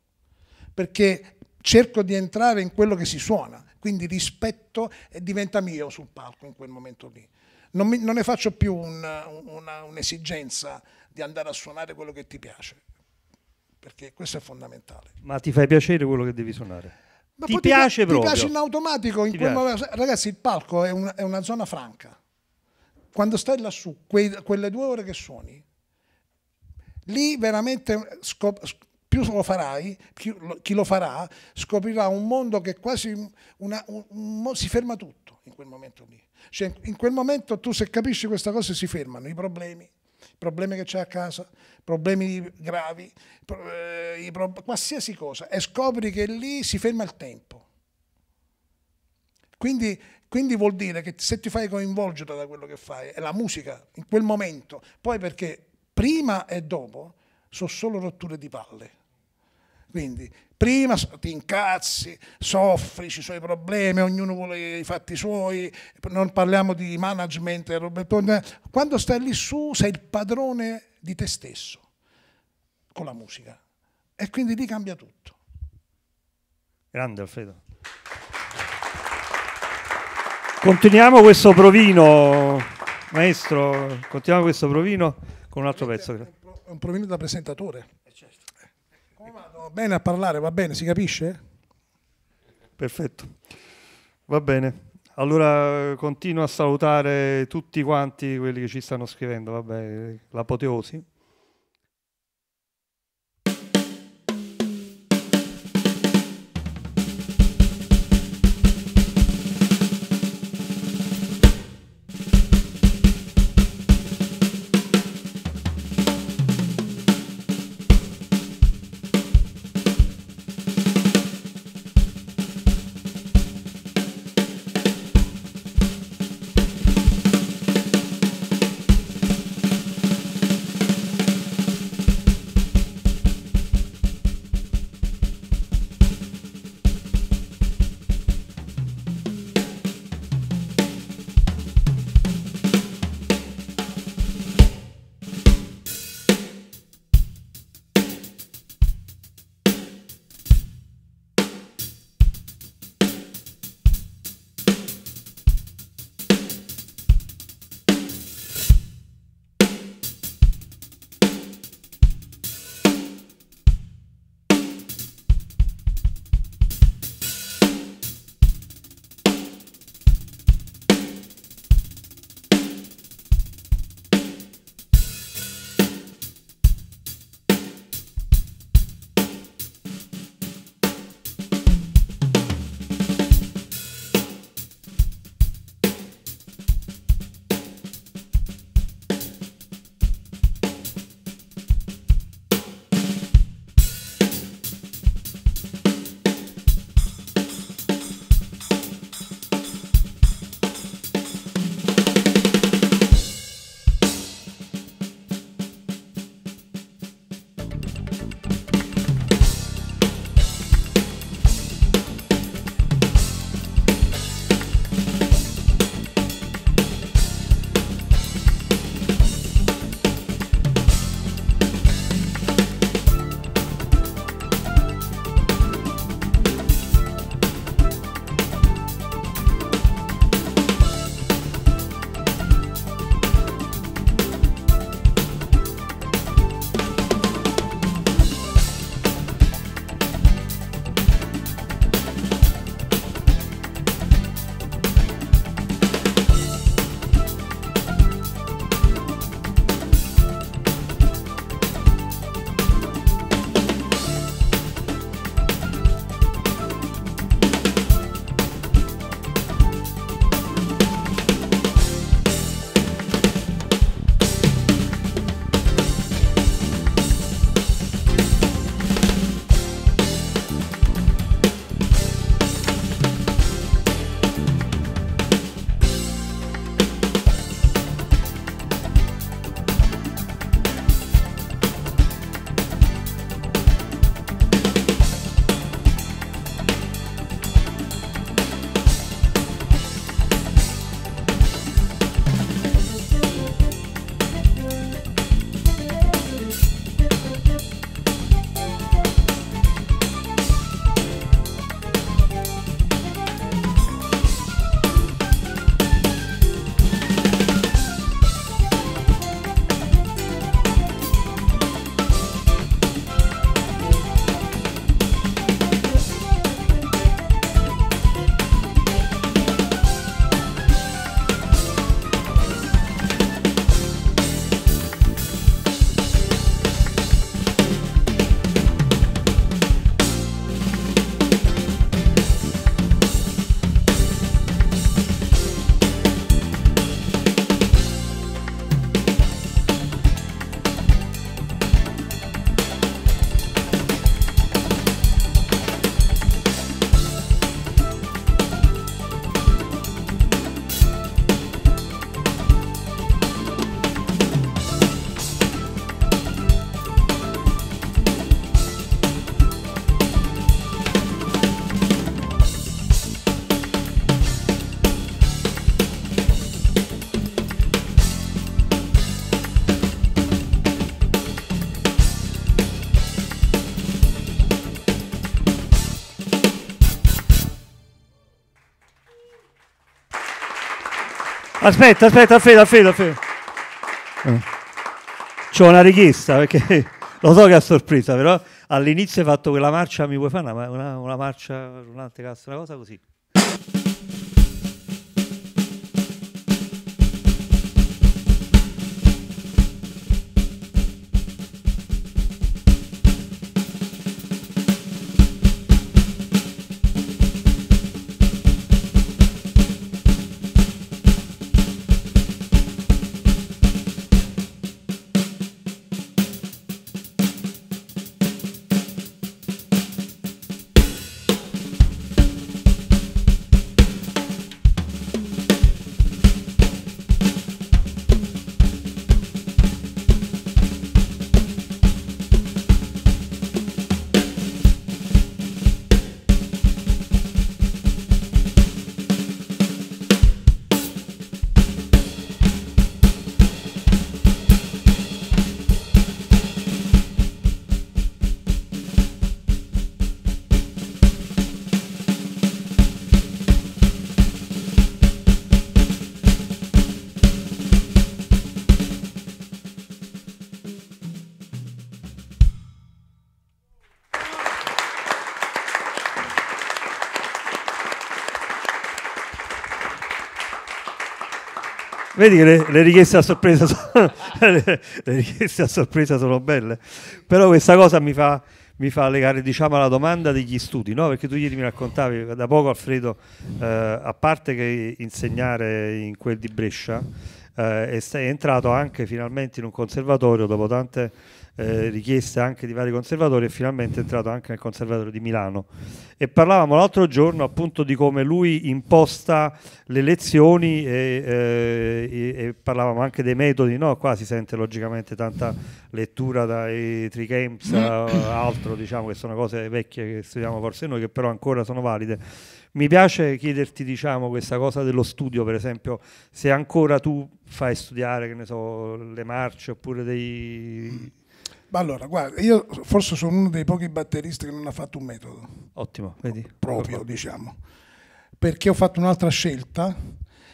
S2: perché cerco di entrare in quello che si suona, quindi rispetto e diventa mio sul palco in quel momento lì. Non, mi, non ne faccio più un'esigenza di andare a suonare quello che ti piace, perché questo è fondamentale.
S1: Ma ti fai piacere quello che devi suonare?
S2: Ma ti piace ti, proprio? Ti piace in automatico, in momento, ragazzi il palco è una, è una, zona franca. Quando stai lassù, quei, quelle due ore che suoni, lì veramente scop- più lo farai, più lo, chi lo farà scoprirà un mondo che quasi una, un, un, si ferma tutto in quel momento lì. Cioè, in quel momento tu se capisci questa cosa si fermano i problemi, problemi che c'è a casa, problemi gravi, eh, qualsiasi cosa, e scopri che lì si ferma il tempo. Quindi, quindi, vuol dire che se ti fai coinvolgere da quello che fai, è la musica in quel momento, poi perché prima e dopo sono solo rotture di palle. Quindi Prima ti incazzi, soffri, ci sono i problemi, ognuno vuole i fatti suoi, non parliamo di management eh, Quando stai lì su sei il padrone di te stesso con la musica e quindi lì cambia tutto. Grande Alfredo.
S1: Continuiamo questo provino, maestro, continuiamo questo provino con un altro pezzo.
S2: Un provino da presentatore bene a parlare, va bene, si capisce?
S1: Perfetto, va bene. Allora continuo a salutare tutti quanti quelli che ci stanno scrivendo, vabbè, l'apoteosi. Aspetta, aspetta, Alfredo, Alfredo, Alfredo. Eh. C'ho una richiesta perché lo so che è a sorpresa, però all'inizio hai fatto quella marcia, mi vuoi fare una, una, una marcia, un antecasto, una cosa così. Vedi che le, le, richieste sono, le, le, richieste a sorpresa sono, belle. Però questa cosa mi fa, mi fa legare diciamo, alla domanda degli studi, no? perché tu ieri mi raccontavi da poco Alfredo, eh, a parte che insegnare in quel di Brescia, eh, è, è entrato anche finalmente in un conservatorio dopo tante eh, richieste anche di vari conservatori e finalmente è entrato anche nel conservatorio di Milano. E parlavamo l'altro giorno appunto di come lui imposta le lezioni e, eh, e, e parlavamo anche dei metodi, no? qua si sente logicamente tanta lettura dai tricamps, mm. eh, altro diciamo che sono cose vecchie che studiamo forse noi che però ancora sono valide. Mi piace chiederti, diciamo, questa cosa dello studio, per esempio, se ancora tu fai studiare, che ne so, le marce oppure dei
S2: ma allora, guarda, io forse sono uno dei pochi batteristi che non ha fatto un metodo.
S1: Ottimo, vedi. Proprio,
S2: diciamo. Perché ho fatto un'altra scelta,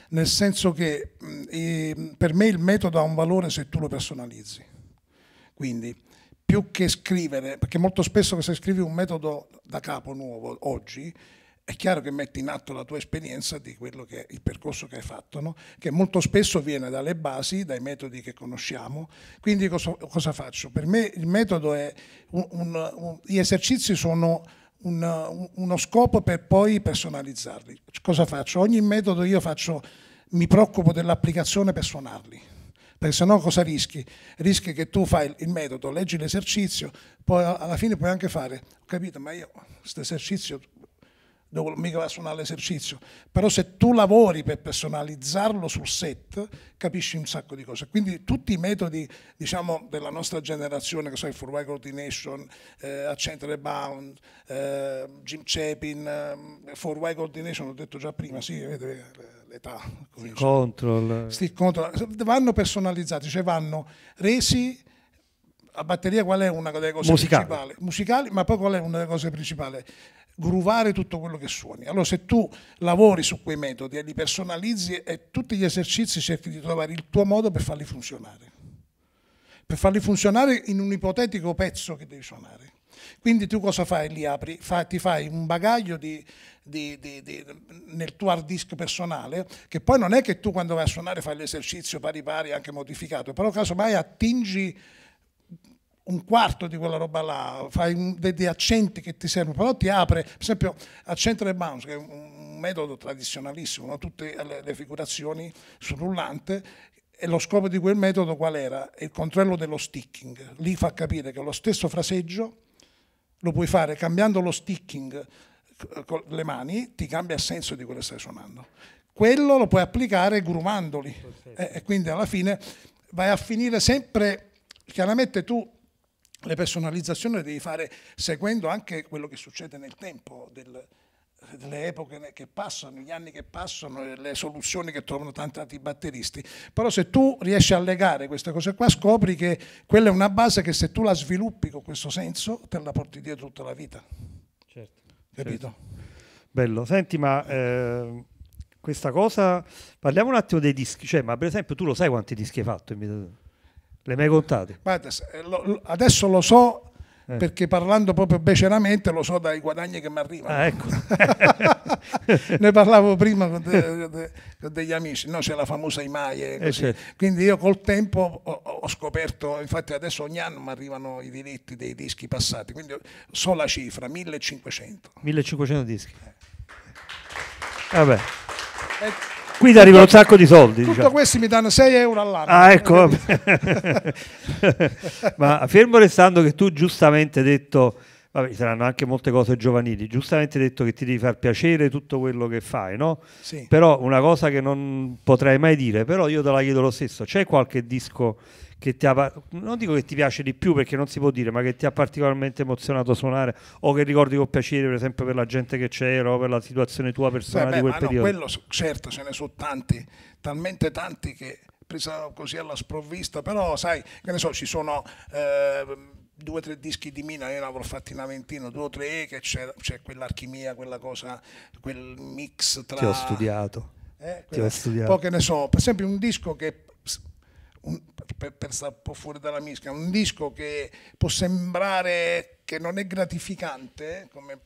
S2: nel senso che eh, per me il metodo ha un valore se tu lo personalizzi. Quindi, più che scrivere, perché molto spesso se scrivi un metodo da capo nuovo oggi, è chiaro che metti in atto la tua esperienza di quello che è il percorso che hai fatto, no? che molto spesso viene dalle basi, dai metodi che conosciamo. Quindi cosa, cosa faccio? Per me il metodo è, un, un, un, gli esercizi sono uno scopo per poi personalizzarli. Cosa faccio? Ogni metodo io faccio, mi preoccupo dell'applicazione per suonarli perché sennò cosa rischi? Rischi che tu fai il metodo, leggi l'esercizio, poi alla fine puoi anche fare, ho capito, ma io questo esercizio dove mica va a suonare l'esercizio, però se tu lavori per personalizzarlo sul set capisci un sacco di cose. Quindi tutti i metodi diciamo, della nostra generazione, che so, il Forward Coordination, eh, Accent Rebound, eh, Jim Chapin, eh, Forward Coordination, l'ho detto già prima, sì, vedete l'età.
S1: Control. Stick
S2: control. Vanno personalizzati, cioè vanno resi a batteria qual è una delle cose musicali. principali? Musicali, ma poi qual è una delle cose principali? gruvare tutto quello che suoni. Allora se tu lavori su quei metodi e li personalizzi e tutti gli esercizi cerchi di trovare il tuo modo per farli funzionare, per farli funzionare in un ipotetico pezzo che devi suonare. Quindi tu cosa fai? Li apri, fa, ti fai un bagaglio di, di, di, nel tuo hard disk personale, che poi non è che tu quando vai a suonare fai l'esercizio pari pari, anche modificato, però casomai attingi un quarto di quella roba là, fai degli accenti che ti servono, però ti apre, per esempio accento del bounce, che è un metodo tradizionalissimo, no? tutte le, le figurazioni sul rullante e lo scopo di quel metodo qual era? Il controllo dello sticking. Lì fa capire che lo stesso fraseggio lo puoi fare cambiando lo sticking con le mani, ti cambia il senso di quello che stai suonando. Quello lo puoi applicare grumandoli e, e quindi alla fine vai a finire sempre, chiaramente tu le personalizzazioni le devi fare seguendo anche quello che succede nel tempo del, delle epoche che passano, gli anni che passano, le soluzioni che trovano tanti batteristi. Però se tu riesci a legare queste cose qua, scopri che quella è una base che se tu la sviluppi con questo senso, te la porti dietro tutta la vita. Certo. Capito? Certo. Bello.
S1: Senti, ma eh, questa cosa... Parliamo un attimo dei dischi. Cioè, ma per esempio tu lo sai quanti dischi hai fatto? In le hai mai contate?
S2: Guarda, adesso lo so eh. perché parlando proprio beceramente lo so dai guadagni che mi arrivano. Ah, ecco. ne parlavo prima con, de, de, con degli amici, no? c'è la famosa IMAIE. Eh, certo. Quindi io col tempo ho, ho, scoperto, infatti adesso ogni anno mi arrivano i diritti dei dischi passati, quindi so la cifra, 1500. 1500 dischi.
S1: Eh. Vabbè. Ecco. Quindi arriva un sacco di soldi. Tutto diciamo.
S2: questi mi danno 6 euro all'anno.
S1: Ah, ecco. Ma fermo restando che tu giustamente hai detto, vabbè, ci saranno anche molte cose giovanili, giustamente hai detto che ti devi far piacere tutto quello che fai, no? Sì. Però una cosa che non potrei mai dire, però io te la chiedo lo stesso, c'è qualche disco che ti ha, non dico che ti piace di più perché non si può dire, ma che ti ha particolarmente emozionato suonare o che ricordi con piacere per esempio per la gente che c'era o per la situazione tua personale beh, beh, di quel periodo? No,
S2: quello certo ce ne sono tanti, talmente tanti che presa così alla sprovvista, però sai, che ne so, ci sono... Eh, due o tre dischi di Mina, io ne avrò fatti una ventina, due o tre, che c'è, c'è quell'alchimia, quella cosa, quel mix tra... Ti ho studiato. Eh, quella... Ti ho studiato. Poi che ne so, per esempio un disco che un, per, per stare un po' fuori dalla mischia, un disco che può sembrare che non è gratificante, come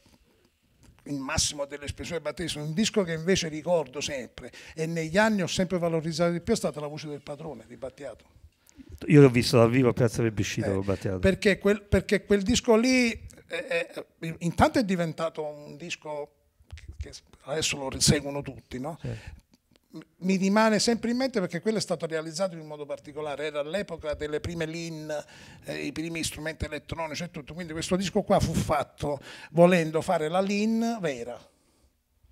S2: il massimo dell'espressione battesimo, un disco che invece ricordo sempre e negli anni ho sempre valorizzato di più è stata la voce del padrone di Battiato.
S1: Io l'ho visto dal vivo a Piazza Plebiscito eh, con Battiato.
S2: Perché quel, perché quel disco lì è, eh, è, eh, intanto è diventato un disco che adesso lo seguono tutti, no? Sì mi rimane sempre in mente perché quello è stato realizzato in un modo particolare, era all'epoca delle prime LIN, eh, i primi strumenti elettronici e tutto, quindi questo disco qua fu fatto volendo fare la LIN vera,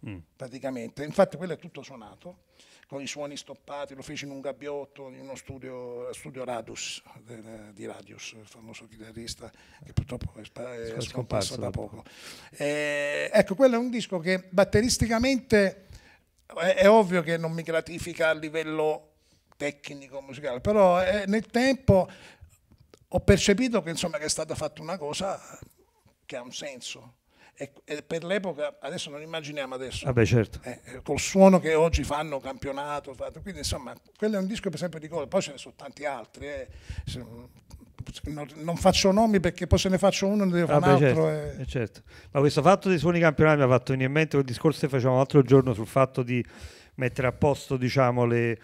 S2: mm. praticamente, infatti quello è tutto suonato, con i suoni stoppati, lo feci in un gabbiotto, in uno studio, studio Radus, di Radius, il famoso chitarrista che purtroppo è, scomparso, scomparso da poco. Eh, ecco, quello è un disco che batteristicamente è, è, ovvio che non mi gratifica a livello tecnico, musicale, però è, eh, nel tempo ho percepito che, insomma, che è stata fatta una cosa che ha un senso. E, per l'epoca, adesso non immaginiamo adesso, Vabbè, certo. Eh, eh, col suono che oggi fanno campionato, fatto, quindi insomma quello è un disco per esempio di Cole, poi ce ne sono tanti altri, eh non, faccio nomi perché
S1: poi se ne faccio uno ne devo ah, fare ah, un beh, altro. Certo, e... Eh. Eh, certo. Ma questo fatto dei suoni campionati mi ha fatto venire in mente quel discorso che facevamo l'altro giorno sul fatto di mettere a posto diciamo le,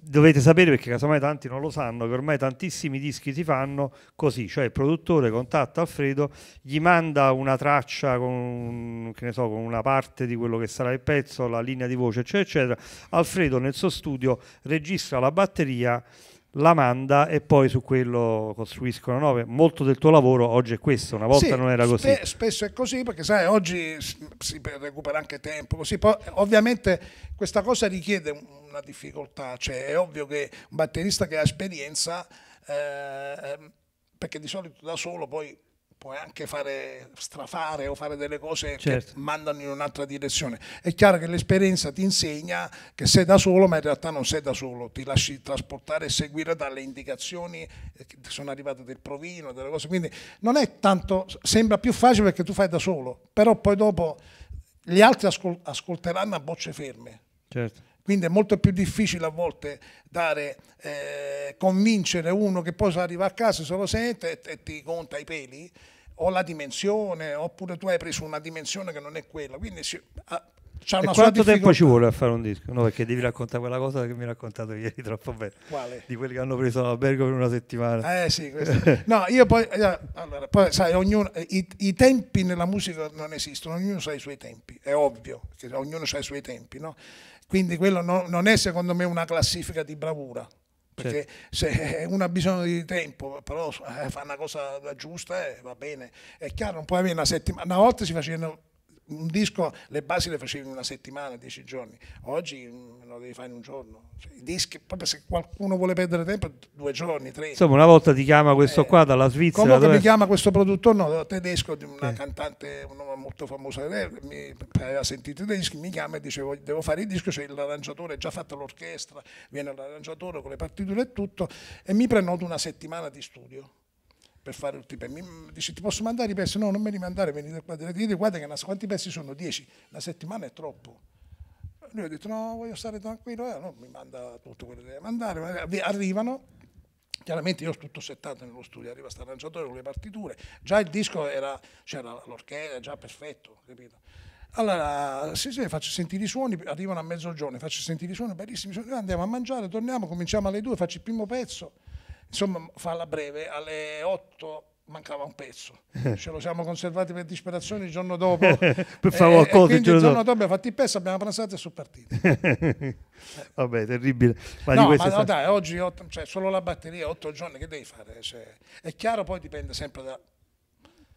S1: dovete sapere perché casomai tanti non lo sanno che ormai tantissimi dischi si fanno così, cioè il produttore contatta Alfredo, gli manda una traccia con, so, con, una parte di quello che sarà il pezzo, la linea di voce eccetera eccetera, Alfredo nel suo studio registra la batteria la manda e poi su quello costruiscono 9. Molto del tuo lavoro oggi è questo, una volta sì, non era così. Spe
S2: spesso è così perché sai, oggi si recupera anche tempo, così. Poi, ovviamente questa cosa richiede una difficoltà, cioè è ovvio che un batterista che ha esperienza, eh, ehm, perché di solito da solo poi puoi anche fare strafare o fare delle cose certo. che mandano in un'altra direzione. È chiaro che l'esperienza ti insegna che sei da solo, ma in realtà non sei da solo, ti lasci trasportare e seguire dalle indicazioni eh, che sono arrivate del provino, delle cose. Quindi non è tanto, sembra più facile perché tu fai da solo, però poi dopo gli altri ascol ascolteranno a bocce ferme. Certo. Quindi è molto più difficile a volte dare, eh, convincere uno che poi arriva a casa, se lo sente e, e ti conta i peli, o la dimensione, oppure tu hai preso una dimensione che non è quella. Quindi si, a, c'è una e quanto tempo ci
S1: vuole a fare un disco? No, perché devi raccontare quella cosa che mi hai raccontato ieri troppo bene. Quale? Di quelli che hanno preso l'albergo per una settimana. Eh sì, questo.
S2: no, io poi, eh, allora, poi sai, ognuno, eh, i, i, tempi nella musica non esistono, ognuno sa i suoi tempi, è ovvio, che ognuno sa i suoi tempi, no? Quindi quello no, non è secondo me una classifica di bravura. Perché certo. se uno ha bisogno di tempo, però eh, fa una cosa giusta, eh, va bene. È chiaro, non puoi avere una settimana. Una volta si facevano un disco le basi le facevi in una settimana, dieci giorni, oggi mm, lo devi fare in un giorno. Cioè, I dischi, proprio se qualcuno vuole perdere tempo, due giorni, tre.
S1: Insomma, una volta ti chiama questo eh, qua dalla Svizzera. Comunque dove... mi chiama
S2: questo produttore no, tedesco di una eh. cantante una molto famosa, mi, aveva sentito i dischi, mi chiama e dice devo fare il disco, c'è cioè l'arrangiatore, è già fatta l'orchestra, viene l'arrangiatore con le partiture e tutto, e mi prenoto una settimana di studio per fare tutti i pezzi. Mi dice ti posso mandare i pezzi? No, non me li mandare, venite qua. Dite guarda che quanti pezzi sono? Dieci, una settimana è troppo. Lui ha detto no, voglio stare tranquillo, eh, allora mi manda tutto quello che deve mandare, arrivano, Chiaramente io ho tutto settato nello studio, arriva questo arrangiatore con le partiture, già il disco era, c'era l'orchestra, già perfetto, capito? Allora, sì, sì, faccio sentire i suoni, arrivano a mezzogiorno, faccio sentire i suoni, bellissimi suoni, andiamo a mangiare, torniamo, cominciamo alle due, faccio il primo pezzo, Insomma, farla breve, alle 8 mancava un pezzo. Eh. Ce lo siamo conservati per disperazione il giorno dopo. per favore, e, eh, e eh, il giorno dopo abbiamo fatto il pezzo, abbiamo pranzato e sono partiti.
S1: Vabbè, terribile. Ma no, ma no, dai,
S2: oggi otto, cioè, solo la batteria, 8 giorni, che devi fare? Cioè, è chiaro, poi dipende sempre da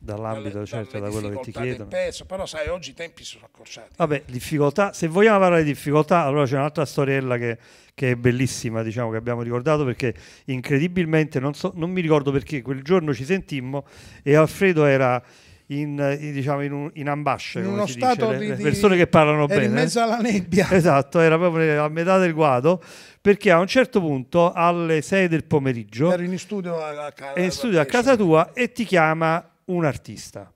S1: dall'ambito, dalle, certo, da quello che ti chiedono.
S2: Pezzo, però sai, oggi i tempi sono accorciati.
S1: Vabbè, difficoltà, se vogliamo parlare di difficoltà, allora c'è un'altra storiella che, che, è bellissima, diciamo, che abbiamo ricordato, perché incredibilmente, non, so, non mi ricordo perché, quel giorno ci sentimmo e Alfredo era... In, in, diciamo, in, un, in ambasce, in uno dice, stato le, di, le persone che parlano bene. In mezzo alla eh? nebbia. Esatto, era proprio a metà del guado, perché a un certo punto alle 6 del pomeriggio... Eri in studio a, a, a, in studio a casa tua e ti chiama un artista.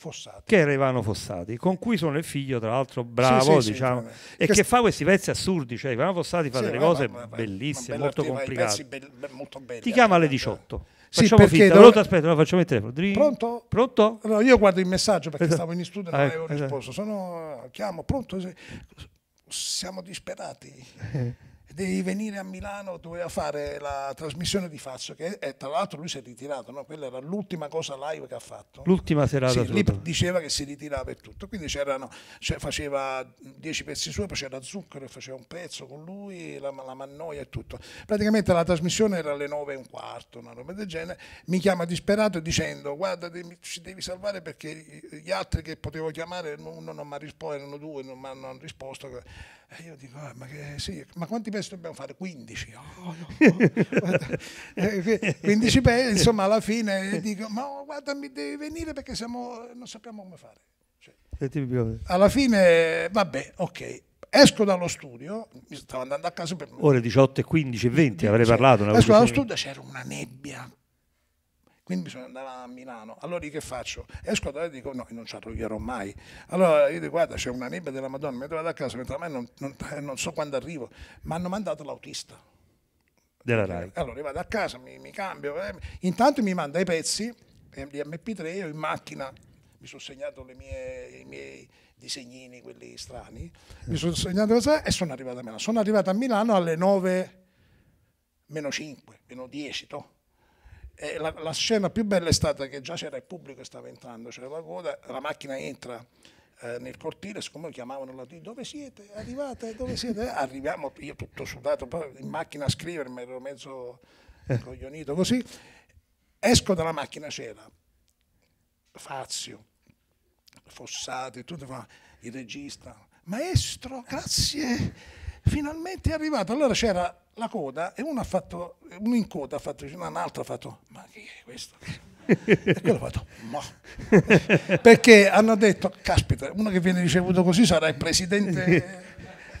S1: Fossati. Che era Ivano Fossati, con cui sono il figlio, tra l'altro, bravo, sì, sì, diciamo, sì, e che, che fa questi pezzi assurdi. Cioè, Ivano Fossati fa delle ma, cose ma, ma, bellissime, molto complicate.
S2: Be molto belli, Ti chiama alle 18. Sì, Facciamo perché finta, dove... aspetta, lo facciamo il telefono. Drin. Pronto? Pronto? Allora, io guardo il messaggio perché esatto. stavo in studio e ah, non avevo ecco, esatto. risposto. Sono, chiamo, pronto? Siamo disperati. devi venire a Milano, doveva fare la trasmissione di Fazio, che è, tra l'altro lui si è ritirato, no? quella era l'ultima cosa live che ha fatto. L'ultima serata. Sì, lì diceva che si ritirava e tutto, quindi c'erano, cioè, faceva dieci pezzi suoi, poi c'era Zucchero e faceva un pezzo con lui, la, la, Mannoia e tutto. Praticamente la trasmissione era alle nove e un quarto, una roba del genere, mi chiama disperato dicendo guarda ci devi salvare perché gli altri che potevo chiamare uno non mi ha risposto, erano due, non mi hanno risposto. E io dico, ah, ma, che, sì, ma, quanti pezzi dobbiamo fare? 15. Oh, ah, no, no. 15 pezzi, insomma, alla fine dico, ma guarda, mi devi venire perché siamo, non sappiamo come fare. Cioè, alla fine, vabbè, ok. Esco dallo studio, mi stavo andando a casa per...
S1: Ore 18, 15, 20 avrei parlato. Esco dallo studio, c'era
S2: una nebbia quindi bisogna andare a Milano. Allora io che faccio? Esco da là e dico no, non ci arriverò mai. Allora io dico guarda c'è una nebbia della Madonna, mi vado a casa, mentre a me non, non, eh, non so quando arrivo, ma hanno mandato l'autista. Della RAI. Allora io vado a casa, mi, mi cambio, eh. intanto mi manda i pezzi eh, di MP3, io in macchina mi sono segnato mie, i miei disegnini, quelli strani, mi sono segnato cos'è e sono arrivato a Milano. Sono arrivato a Milano alle 9 meno 5, meno 10, to la, la, scena più bella è stata che già c'era il pubblico che stava entrando, c'era la coda, la macchina entra eh, nel cortile, siccome chiamavano la dove siete? Arrivate, dove siete? Eh, arriviamo, io tutto sudato, in macchina a scrivermi, ero mezzo eh. coglionito così, esco dalla macchina c'era Fazio, Fossati, tutto, il regista, maestro, grazie, finalmente è arrivato. Allora c'era la coda e uno ha fatto, uno in coda ha fatto vicino a un altro, ha fatto, ma chi è questo? e quello ha fatto, ma. Perché hanno detto, caspita, uno che viene ricevuto così sarà il presidente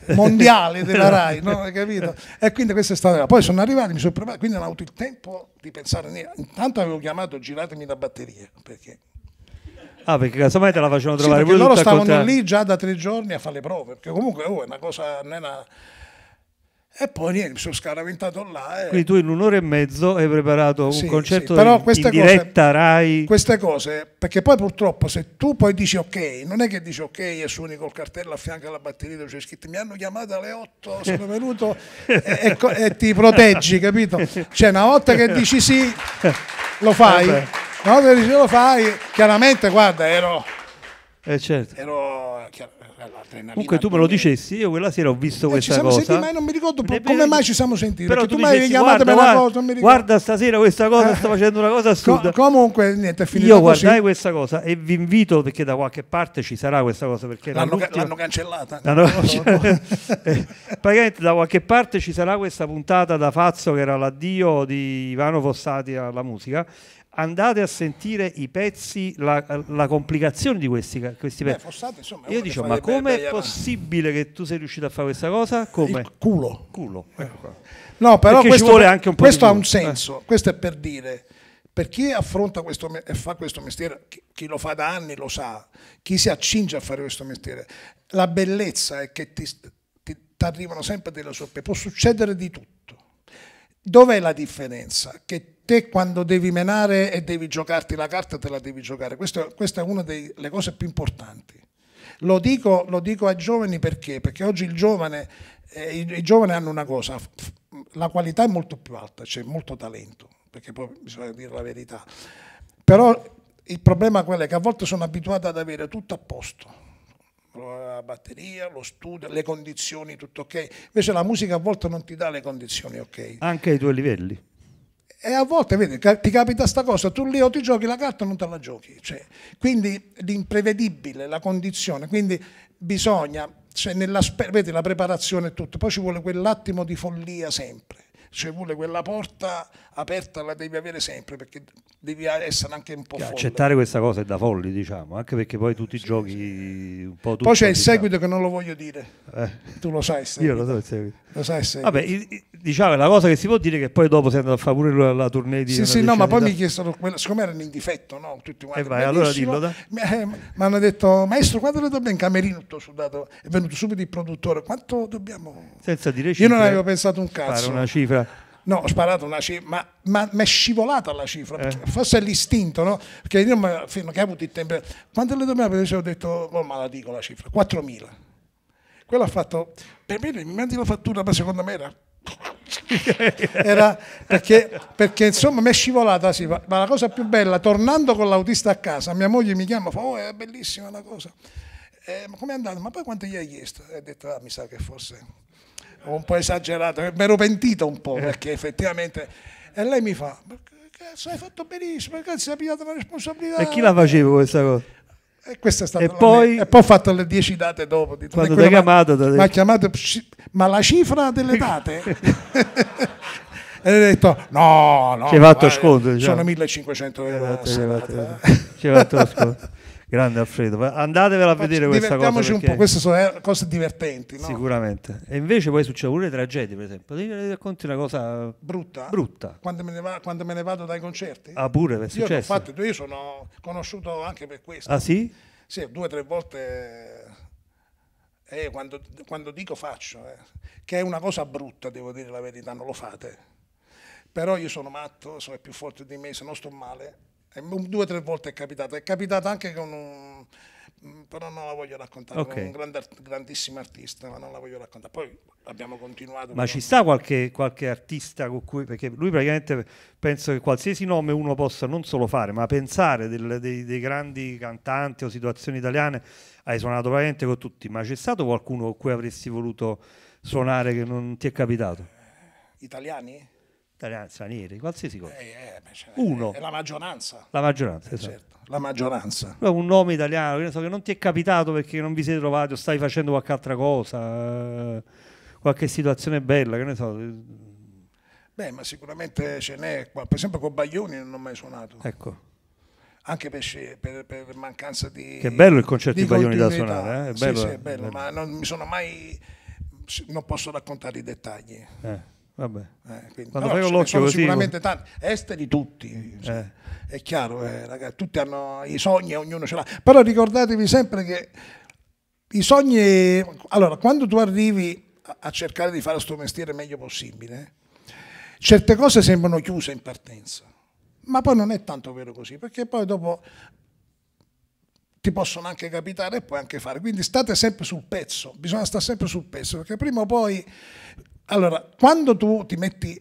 S2: mondiale della RAI, no? Hai capito? E quindi questa è stata... Poi sono arrivati, mi sono provato quindi non ho avuto il tempo di pensare. Intanto avevo chiamato giratemi la batteria, perché...
S1: Ah, perché casomai te la facevano trovare sì, loro stavano lì
S2: già da tre giorni a fare le prove, perché comunque oh, è una cosa, non è una e poi niente, mi sono scaraventato
S1: là. E... Quindi tu in un'ora e mezzo hai preparato un sì, concerto sì, però in, in diretta cose, Rai. Queste cose,
S2: perché poi purtroppo se tu poi dici ok, non è che dici ok e suoni col cartello a fianco alla batteria dove c'è scritto mi hanno chiamato alle 8, sono venuto e, e, e, ti proteggi, capito? Cioè una volta che dici sì, lo fai. Vabbè. Una volta che dici lo fai, chiaramente guarda ero...
S1: Eh certo. Ero... Chiar- eh, comunque tu me lo dicessi, io quella sera ho visto eh, questa cosa. ma
S2: non mi ricordo ne come mai ci siamo sentiti. Però tu, tu mi avevi chiamato per una cosa. guarda, stasera questa cosa eh. sta facendo una cosa assurda. Co- comunque, niente, è finito. Io guardai
S1: questa cosa e vi invito perché da qualche parte ci sarà questa cosa. Perché l'hanno, ca- l'hanno cancellata. L'hanno cancellata. Eh, praticamente da qualche parte ci sarà questa puntata da Fazzo che era l'addio di Ivano Fossati alla musica andate a sentire i pezzi, la, la complicazione di questi, questi pezzi. Beh, Fossati, insomma, Io dico, ma come è possibile che tu sei riuscito a fare questa cosa? Come? Il culo. culo. Ecco eh. no, però Perché questo, anche un po questo ha un senso,
S2: eh. questo è per dire, per chi affronta questo e fa questo mestiere, chi, lo fa da anni lo sa, chi si accinge a fare questo mestiere, la bellezza è che ti, ti arrivano sempre delle sorprese, può succedere di tutto. Dov'è la differenza? Che te quando devi menare e devi giocarti la carta, te la devi giocare. Questo, questa è una delle cose più importanti. Lo dico, lo dico ai giovani perché? Perché oggi il giovane, eh, i, i, giovani hanno una cosa, la qualità è molto più alta, c'è cioè molto talento, perché poi bisogna dire la verità. Però il problema quello è che a volte sono abituato ad avere tutto a posto, la batteria, lo studio, le condizioni, tutto ok. Invece la musica a volte non ti dà le condizioni ok. Anche
S1: ai tuoi livelli.
S2: E a volte vedi, ti capita sta cosa, tu lì o ti giochi la carta o non te la giochi. Cioè, quindi l'imprevedibile, la condizione, quindi bisogna, cioè nella, vedi, la preparazione e tutto, poi ci vuole quell'attimo di follia sempre cioè pure quella porta aperta la devi avere sempre perché devi essere anche un po' folle. accettare
S1: questa cosa è da folli diciamo anche perché poi tutti i sì, giochi sì. un po' tutto, poi c'è il diciamo.
S2: seguito che non lo voglio dire eh. tu lo sai io lo so il seguito lo sai seguito. vabbè
S1: diciamo la cosa che si può dire è che poi dopo sei andato a fare pure la tournée di sì sì no ma poi mi
S2: chiedono siccome erano in difetto no tutti quanti e eh, vai allora dillo mi, eh, hanno detto maestro quando lo dobbiamo in camerino tutto sudato è venuto subito il produttore quanto dobbiamo
S1: senza dire cifre io non avevo pensato un cazzo fare una cifra
S2: no, ho sparato una cifra, ma, ma mi è scivolata la cifra, eh. forse è l'istinto, no? Perché io mi, fino che ho avuto il tempo, quando le domande ho detto, oh, ma la dico la cifra, 4.000. Quello ha fatto, per me mi mandi la fattura, ma secondo me era... era perché, perché, insomma mi è scivolata sì, ma la cosa più bella tornando con l'autista a casa mia moglie mi chiama fa oh è bellissima la cosa eh, ma come è andata ma poi quanto gli hai chiesto e ha detto ah, mi sa che forse ho un po' esagerato, mi ero pentito un po' eh. perché effettivamente... E lei mi fa, cazzo hai fatto benissimo, cazzo hai pigliato la responsabilità. E chi la faceva questa cosa? E, questa è stata e, poi, e poi ho fatto le dieci date dopo. Di quando ti hai chiamato? Mi chiamato, ma la cifra delle date? e ho detto no, no. Ci hai fatto eh, sconto. Diciamo. Sono 1500 euro.
S1: Ci hai fatto sconto. Grande Alfredo, andatevela a Facci, vedere questa cosa. Divertiamoci un po', queste
S2: sono eh, cose divertenti. No?
S1: Sicuramente. E invece poi succede pure tragedie, per esempio. Ti racconti una cosa brutta? Brutta.
S2: Quando me ne, va, quando me ne vado dai concerti?
S1: Ah, pure, è successo. Io, fatto,
S2: io sono conosciuto anche per questo. Ah sì? Sì, due o tre volte eh, quando, quando, dico faccio, eh, che è una cosa brutta, devo dire la verità, non lo fate. Però io sono matto, sono più forte di me, se non sto male, eh, due o tre volte è capitato, è capitato anche con un mm, però non la voglio raccontare, okay. un grande, grandissimo artista, ma non la voglio raccontare. Poi abbiamo continuato. Ma ci sta
S1: qualche, qualche, artista con cui, perché lui praticamente penso che qualsiasi nome uno possa non solo fare, ma pensare del, dei, dei, grandi cantanti o situazioni italiane, hai suonato veramente con tutti, ma c'è stato qualcuno con cui avresti voluto suonare che non ti è capitato?
S2: Eh, italiani?
S1: stranieri, qualsiasi cosa. Eh, eh, cioè,
S2: Uno. È la maggioranza. La maggioranza, esatto. certo. La maggioranza.
S1: un nome italiano, che so che non ti è capitato perché non vi siete trovati o stai facendo qualche altra cosa, eh, qualche situazione bella, che ne so.
S2: Beh, ma sicuramente ce n'è qua. Per esempio con Baglioni non ho mai suonato. Ecco. Anche per, per, per mancanza di... Che bello il concerto di, di Baglioni da suonare, eh? è, bello, sì, sì, è bello, bello, ma non mi sono mai... Non posso raccontare i dettagli. Eh. Vabbè. Eh, quindi, Quando fai l'occhio così... Sicuramente oh. tanti, esteri tutti, cioè, eh. è chiaro, eh, ragazzi, tutti hanno i sogni, ognuno ce l'ha. Però ricordatevi sempre che i sogni... Allora, quando tu arrivi a cercare di fare questo mestiere meglio possibile, certe cose sembrano chiuse in partenza, ma poi non è tanto vero così, perché poi dopo ti possono anche capitare e puoi anche fare. Quindi state sempre sul pezzo, bisogna stare sempre sul pezzo, perché prima o poi allora, quando tu ti metti,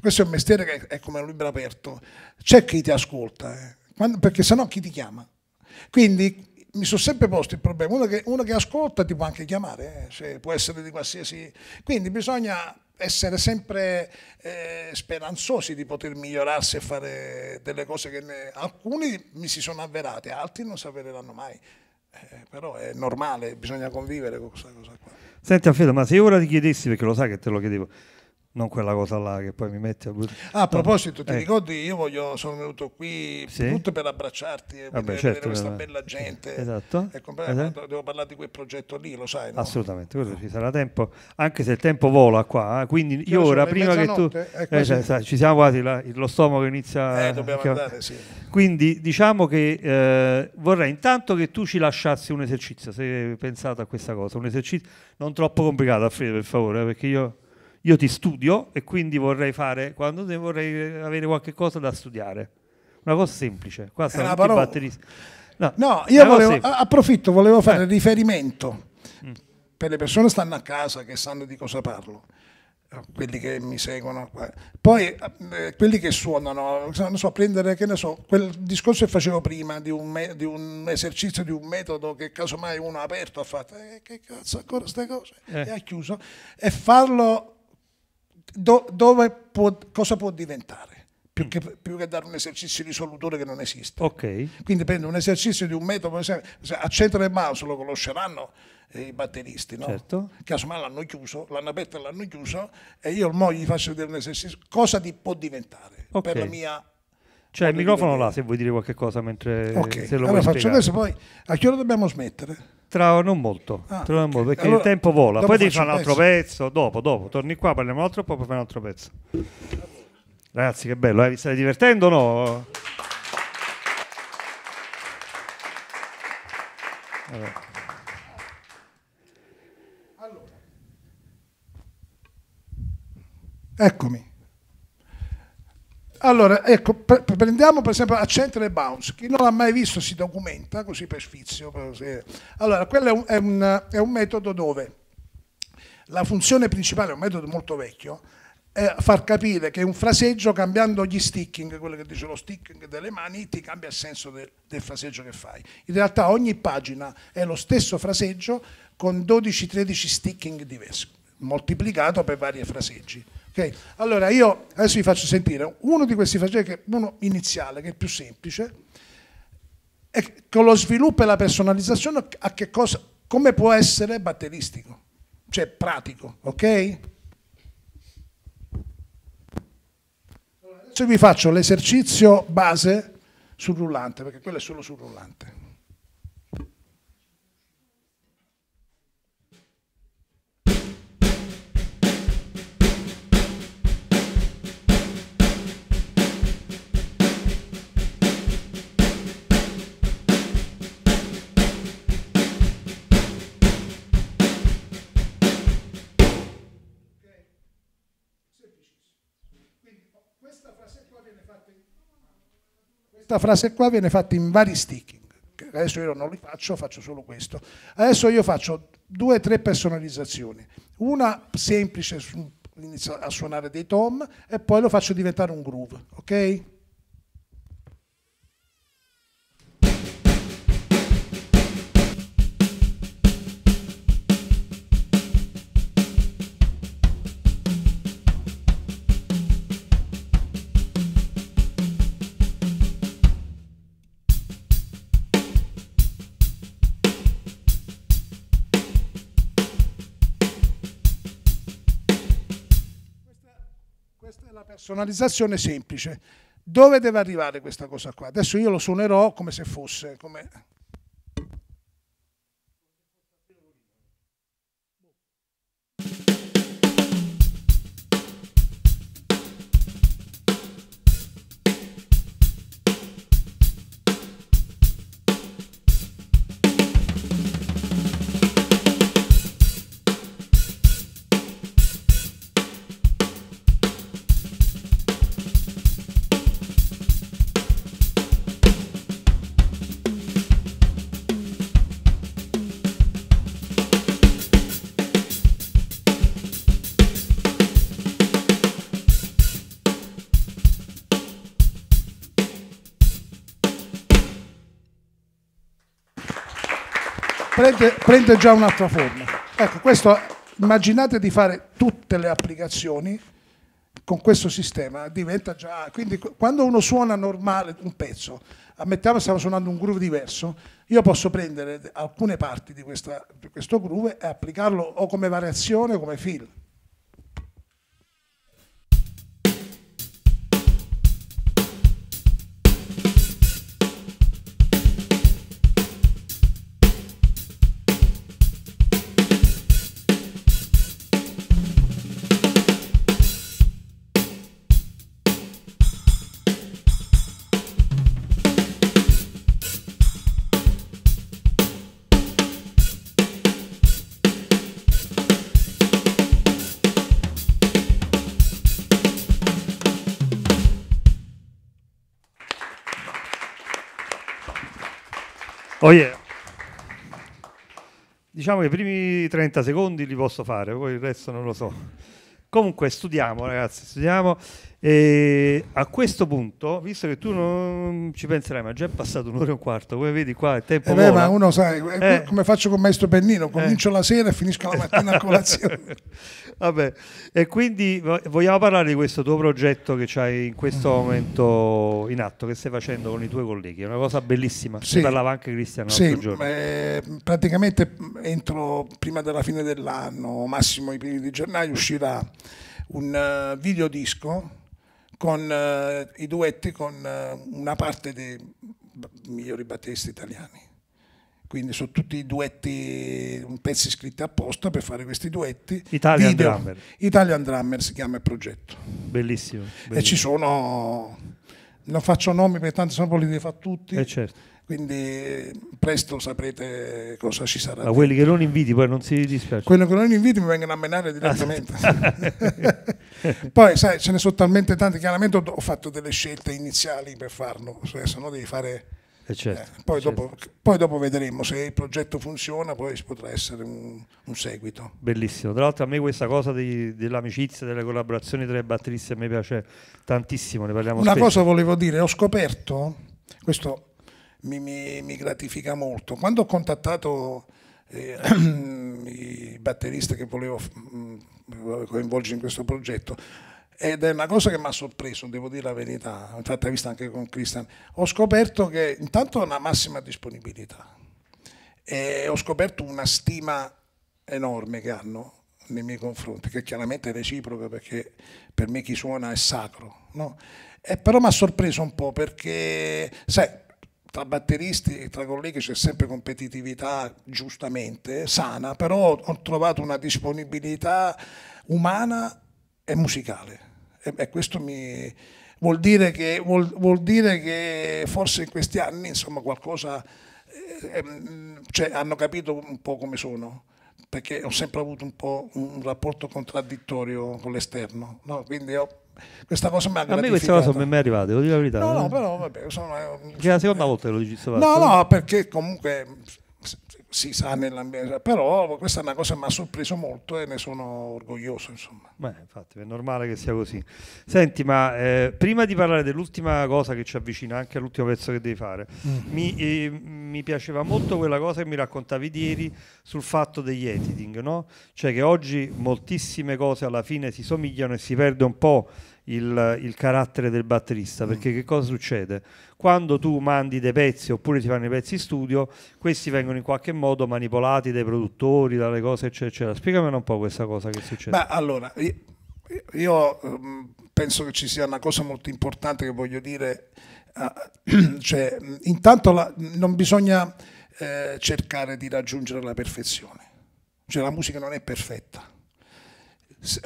S2: questo è un mestiere che è come un libro aperto, c'è chi ti ascolta, eh? quando, perché sennò chi ti chiama? Quindi mi sono sempre posto il problema, uno che, uno che ascolta ti può anche chiamare, eh? cioè, può essere di qualsiasi... Quindi bisogna essere sempre eh, speranzosi di poter migliorarsi e fare delle cose che ne... alcuni mi si sono avverate, altri non si avvereranno mai. Eh, però è normale, bisogna convivere con questa cosa
S1: qua. Senti Alfredo, ma se ora ti chiedessi, perché lo sai che te lo chiedevo, non quella cosa là che poi mi mette a buttare. Ah, a proposito, ti eh. ricordi,
S2: io voglio, sono venuto qui sì? tutto per abbracciarti
S1: e Vabbè, certo, questa bella, gente.
S2: Esatto. E esatto. Devo parlare di quel
S1: progetto lì, lo sai. No? Assolutamente, quello ci sarà tempo, anche se il tempo vola qua. Eh, quindi io, io cioè, ora, prima che tu... Eh, cioè, sai, ci siamo quasi, là, lo stomaco inizia... Eh, dobbiamo che... andare, sì. Quindi diciamo che eh, vorrei intanto che tu ci lasciassi un esercizio, se hai pensato a questa cosa, un esercizio non troppo complicato, Alfredo, per favore, eh, perché io io ti studio e quindi vorrei fare, quando ne vorrei avere qualche cosa da studiare. Una cosa semplice, qua sono tutti parola... batteristi.
S2: No, no io volevo, approfitto, volevo fare eh. riferimento mm. per le persone che stanno a casa, che sanno di cosa parlo eh, quelli che mi seguono, poi eh, quelli che suonano, non so, prendere, che ne so, quel discorso che facevo prima di un, me, di un esercizio, di un metodo che casomai uno ha aperto, ha fatto, eh, che cazzo, ancora queste cose, eh. e ha chiuso, e farlo do, dove può, cosa può diventare? Più che, più che, dare un esercizio risolutore che non esiste. Okay. Quindi prendo un esercizio di un metodo, a Centro del Mouse lo conosceranno eh, i batteristi, no? certo. casomai l'hanno chiuso, l'hanno aperto e l'hanno chiuso e io ormai gli faccio vedere un esercizio, cosa ti può diventare okay. per la mia... Cioè il microfono
S1: là se vuoi dire qualche cosa mentre... Ok, allora faccio adesso poi,
S2: a che ora dobbiamo smettere?
S1: Tra non molto, ah, tra non molto perché allora, il tempo vola. Poi devi fare un altro pezzo. pezzo. Dopo, dopo, torni qua, parliamo un altro po', poi fai un altro pezzo. Ragazzi, che bello, eh? vi state divertendo o no?
S3: Allora.
S2: Eccomi. Allora, ecco, pre prendiamo per esempio Accenture e Bounce. Chi non l'ha mai visto si documenta così per sfizio. Per... Allora, quello è un, è, un, è un, metodo dove la funzione principale, è un metodo molto vecchio, è far capire che un fraseggio cambiando gli sticking, quello che dice lo sticking delle mani, ti cambia il senso del, del fraseggio che fai. In realtà ogni pagina è lo stesso fraseggio con 12-13 sticking diversi, moltiplicato per vari fraseggi. Okay. Allora io adesso vi faccio sentire uno di questi flaggelli, che è uno iniziale, che è più semplice, è con lo sviluppo e la personalizzazione a che cosa, come può essere batteristico, cioè pratico, ok? Adesso vi faccio l'esercizio base sul rullante, perché quello è solo sul rullante. questa frase qua viene fatta in vari sticking. Adesso io non li faccio, faccio solo questo. Adesso io faccio due o tre personalizzazioni. Una semplice, inizio a suonare dei tom e poi lo faccio diventare un groove, ok? personalizzazione semplice. Dove deve arrivare questa cosa qua? Adesso io lo suonerò come se fosse, come prende, prende già un'altra forma. Ecco, questo, immaginate di fare tutte le applicazioni con questo sistema, diventa già... Quindi quando uno suona normale un pezzo, ammettiamo che stiamo suonando un groove diverso, io posso prendere alcune parti di, questa, di questo groove e applicarlo o come variazione o come fill.
S1: Diciamo che i primi 30 secondi li posso fare, poi il resto non lo so. Comunque studiamo ragazzi, studiamo e a questo punto, visto che tu non ci penserai, ma già è passato un'ora e un quarto, come vedi qua, è tempo eh beh, ma uno sai, eh, eh.
S2: come faccio con Maestro Pennino, comincio eh, la sera e finisco la mattina a colazione.
S1: Vabbè, e quindi vogliamo parlare di questo tuo progetto che c'hai in questo mm. momento in atto, che stai facendo con i tuoi colleghi, è una cosa bellissima, sì. ne parlava anche Cristiano l'altro giorno.
S2: Eh, praticamente entro prima della fine dell'anno, massimo i primi di gennaio, uscirà un uh, videodisco con eh, i duetti con eh, una parte dei migliori battisti italiani. Quindi sono tutti i duetti, pezzi scritti apposta per fare questi duetti. Italian Video. Drummer. Italian Drummer si chiama il progetto.
S1: Bellissimo. bellissimo. E ci
S2: sono, non faccio nomi perché tanto sono li devi fa tutti. Eh certo quindi presto saprete cosa ci sarà. Ma quelli
S1: che non inviti poi non si dispiace. Quelli che non inviti mi vengono a menare direttamente. Ah. poi sai,
S2: ce ne sono talmente tanti, chiaramente ho fatto delle scelte iniziali per farlo, se no devi fare... Eh, certo, eh, poi, certo. dopo, poi, dopo, vedremo se il progetto funziona, poi potrà essere un, un seguito.
S1: Bellissimo. Tra l'altro a me questa cosa di, dell'amicizia, delle collaborazioni tra i batteristi a me piace tantissimo, ne parliamo Una spesso. cosa
S2: volevo dire, ho scoperto, questo mi, mi, mi gratifica molto. Quando ho contattato eh, i batteristi che volevo mm, coinvolgere in questo progetto, ed è una cosa che mi ha sorpreso, devo dire la verità, infatti l'ho vista anche con Cristian, ho scoperto che intanto una massima disponibilità e ho scoperto una stima enorme che hanno nei miei confronti, che chiaramente è reciproca perché per me chi suona è sacro, no? e però mi ha sorpreso un po' perché, sai, tra batteristi e tra colleghi c'è sempre competitività, giustamente, sana, però ho trovato una disponibilità umana e musicale. E, e questo mi, vuol, dire che, vuol, vuol dire che forse in questi anni insomma, qualcosa, eh, ehm, cioè, hanno capito un po' come sono perché ho sempre avuto un po' un rapporto contraddittorio con l'esterno, no? quindi ho questa cosa mi ha A me questa cosa non
S1: mi è arrivata, devo dire la verità. No, no,
S2: però vabbè, sono...
S1: Che è la seconda volta che lo dici. No, no,
S2: perché comunque si sa nell'ambiente, però questa è una cosa che mi ha sorpreso molto e ne sono orgoglioso. Insomma.
S1: Beh, infatti, è normale che sia così. Senti, ma eh, prima di parlare dell'ultima cosa che ci avvicina anche all'ultimo pezzo che devi fare, mm. mi, eh, mi, piaceva molto quella cosa che mi raccontavi ieri sul fatto degli editing, no? cioè che oggi moltissime cose alla fine si somigliano e si perde un po' il, il carattere del batterista, mm. perché che cosa succede? Quando tu mandi dei pezzi oppure ti fanno i pezzi studio, questi vengono in qualche modo manipolati dai produttori, dalle cose eccetera. eccetera. Spiegamene un po' questa cosa che succede. Beh,
S2: allora, io, io ehm, penso che ci sia una cosa molto importante che voglio dire, ah, cioè, intanto la, non bisogna eh, cercare di raggiungere la perfezione, cioè la musica non è perfetta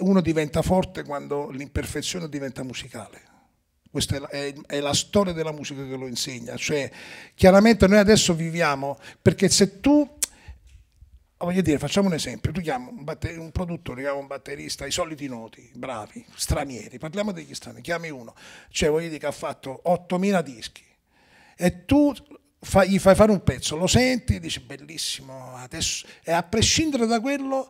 S2: uno diventa forte quando l'imperfezione diventa musicale. Questa è la, è, è la, storia della musica che lo insegna. Cioè, chiaramente noi adesso viviamo, perché se tu, voglio dire, facciamo un esempio, tu chiami un, batter, un produttore, chiami un batterista, i soliti noti, bravi, stranieri, parliamo degli stranieri, chiami uno, cioè voglio dire che ha fatto 8.000 dischi e tu fa, gli fai fare un pezzo, lo senti e dici bellissimo, adesso, e a prescindere da quello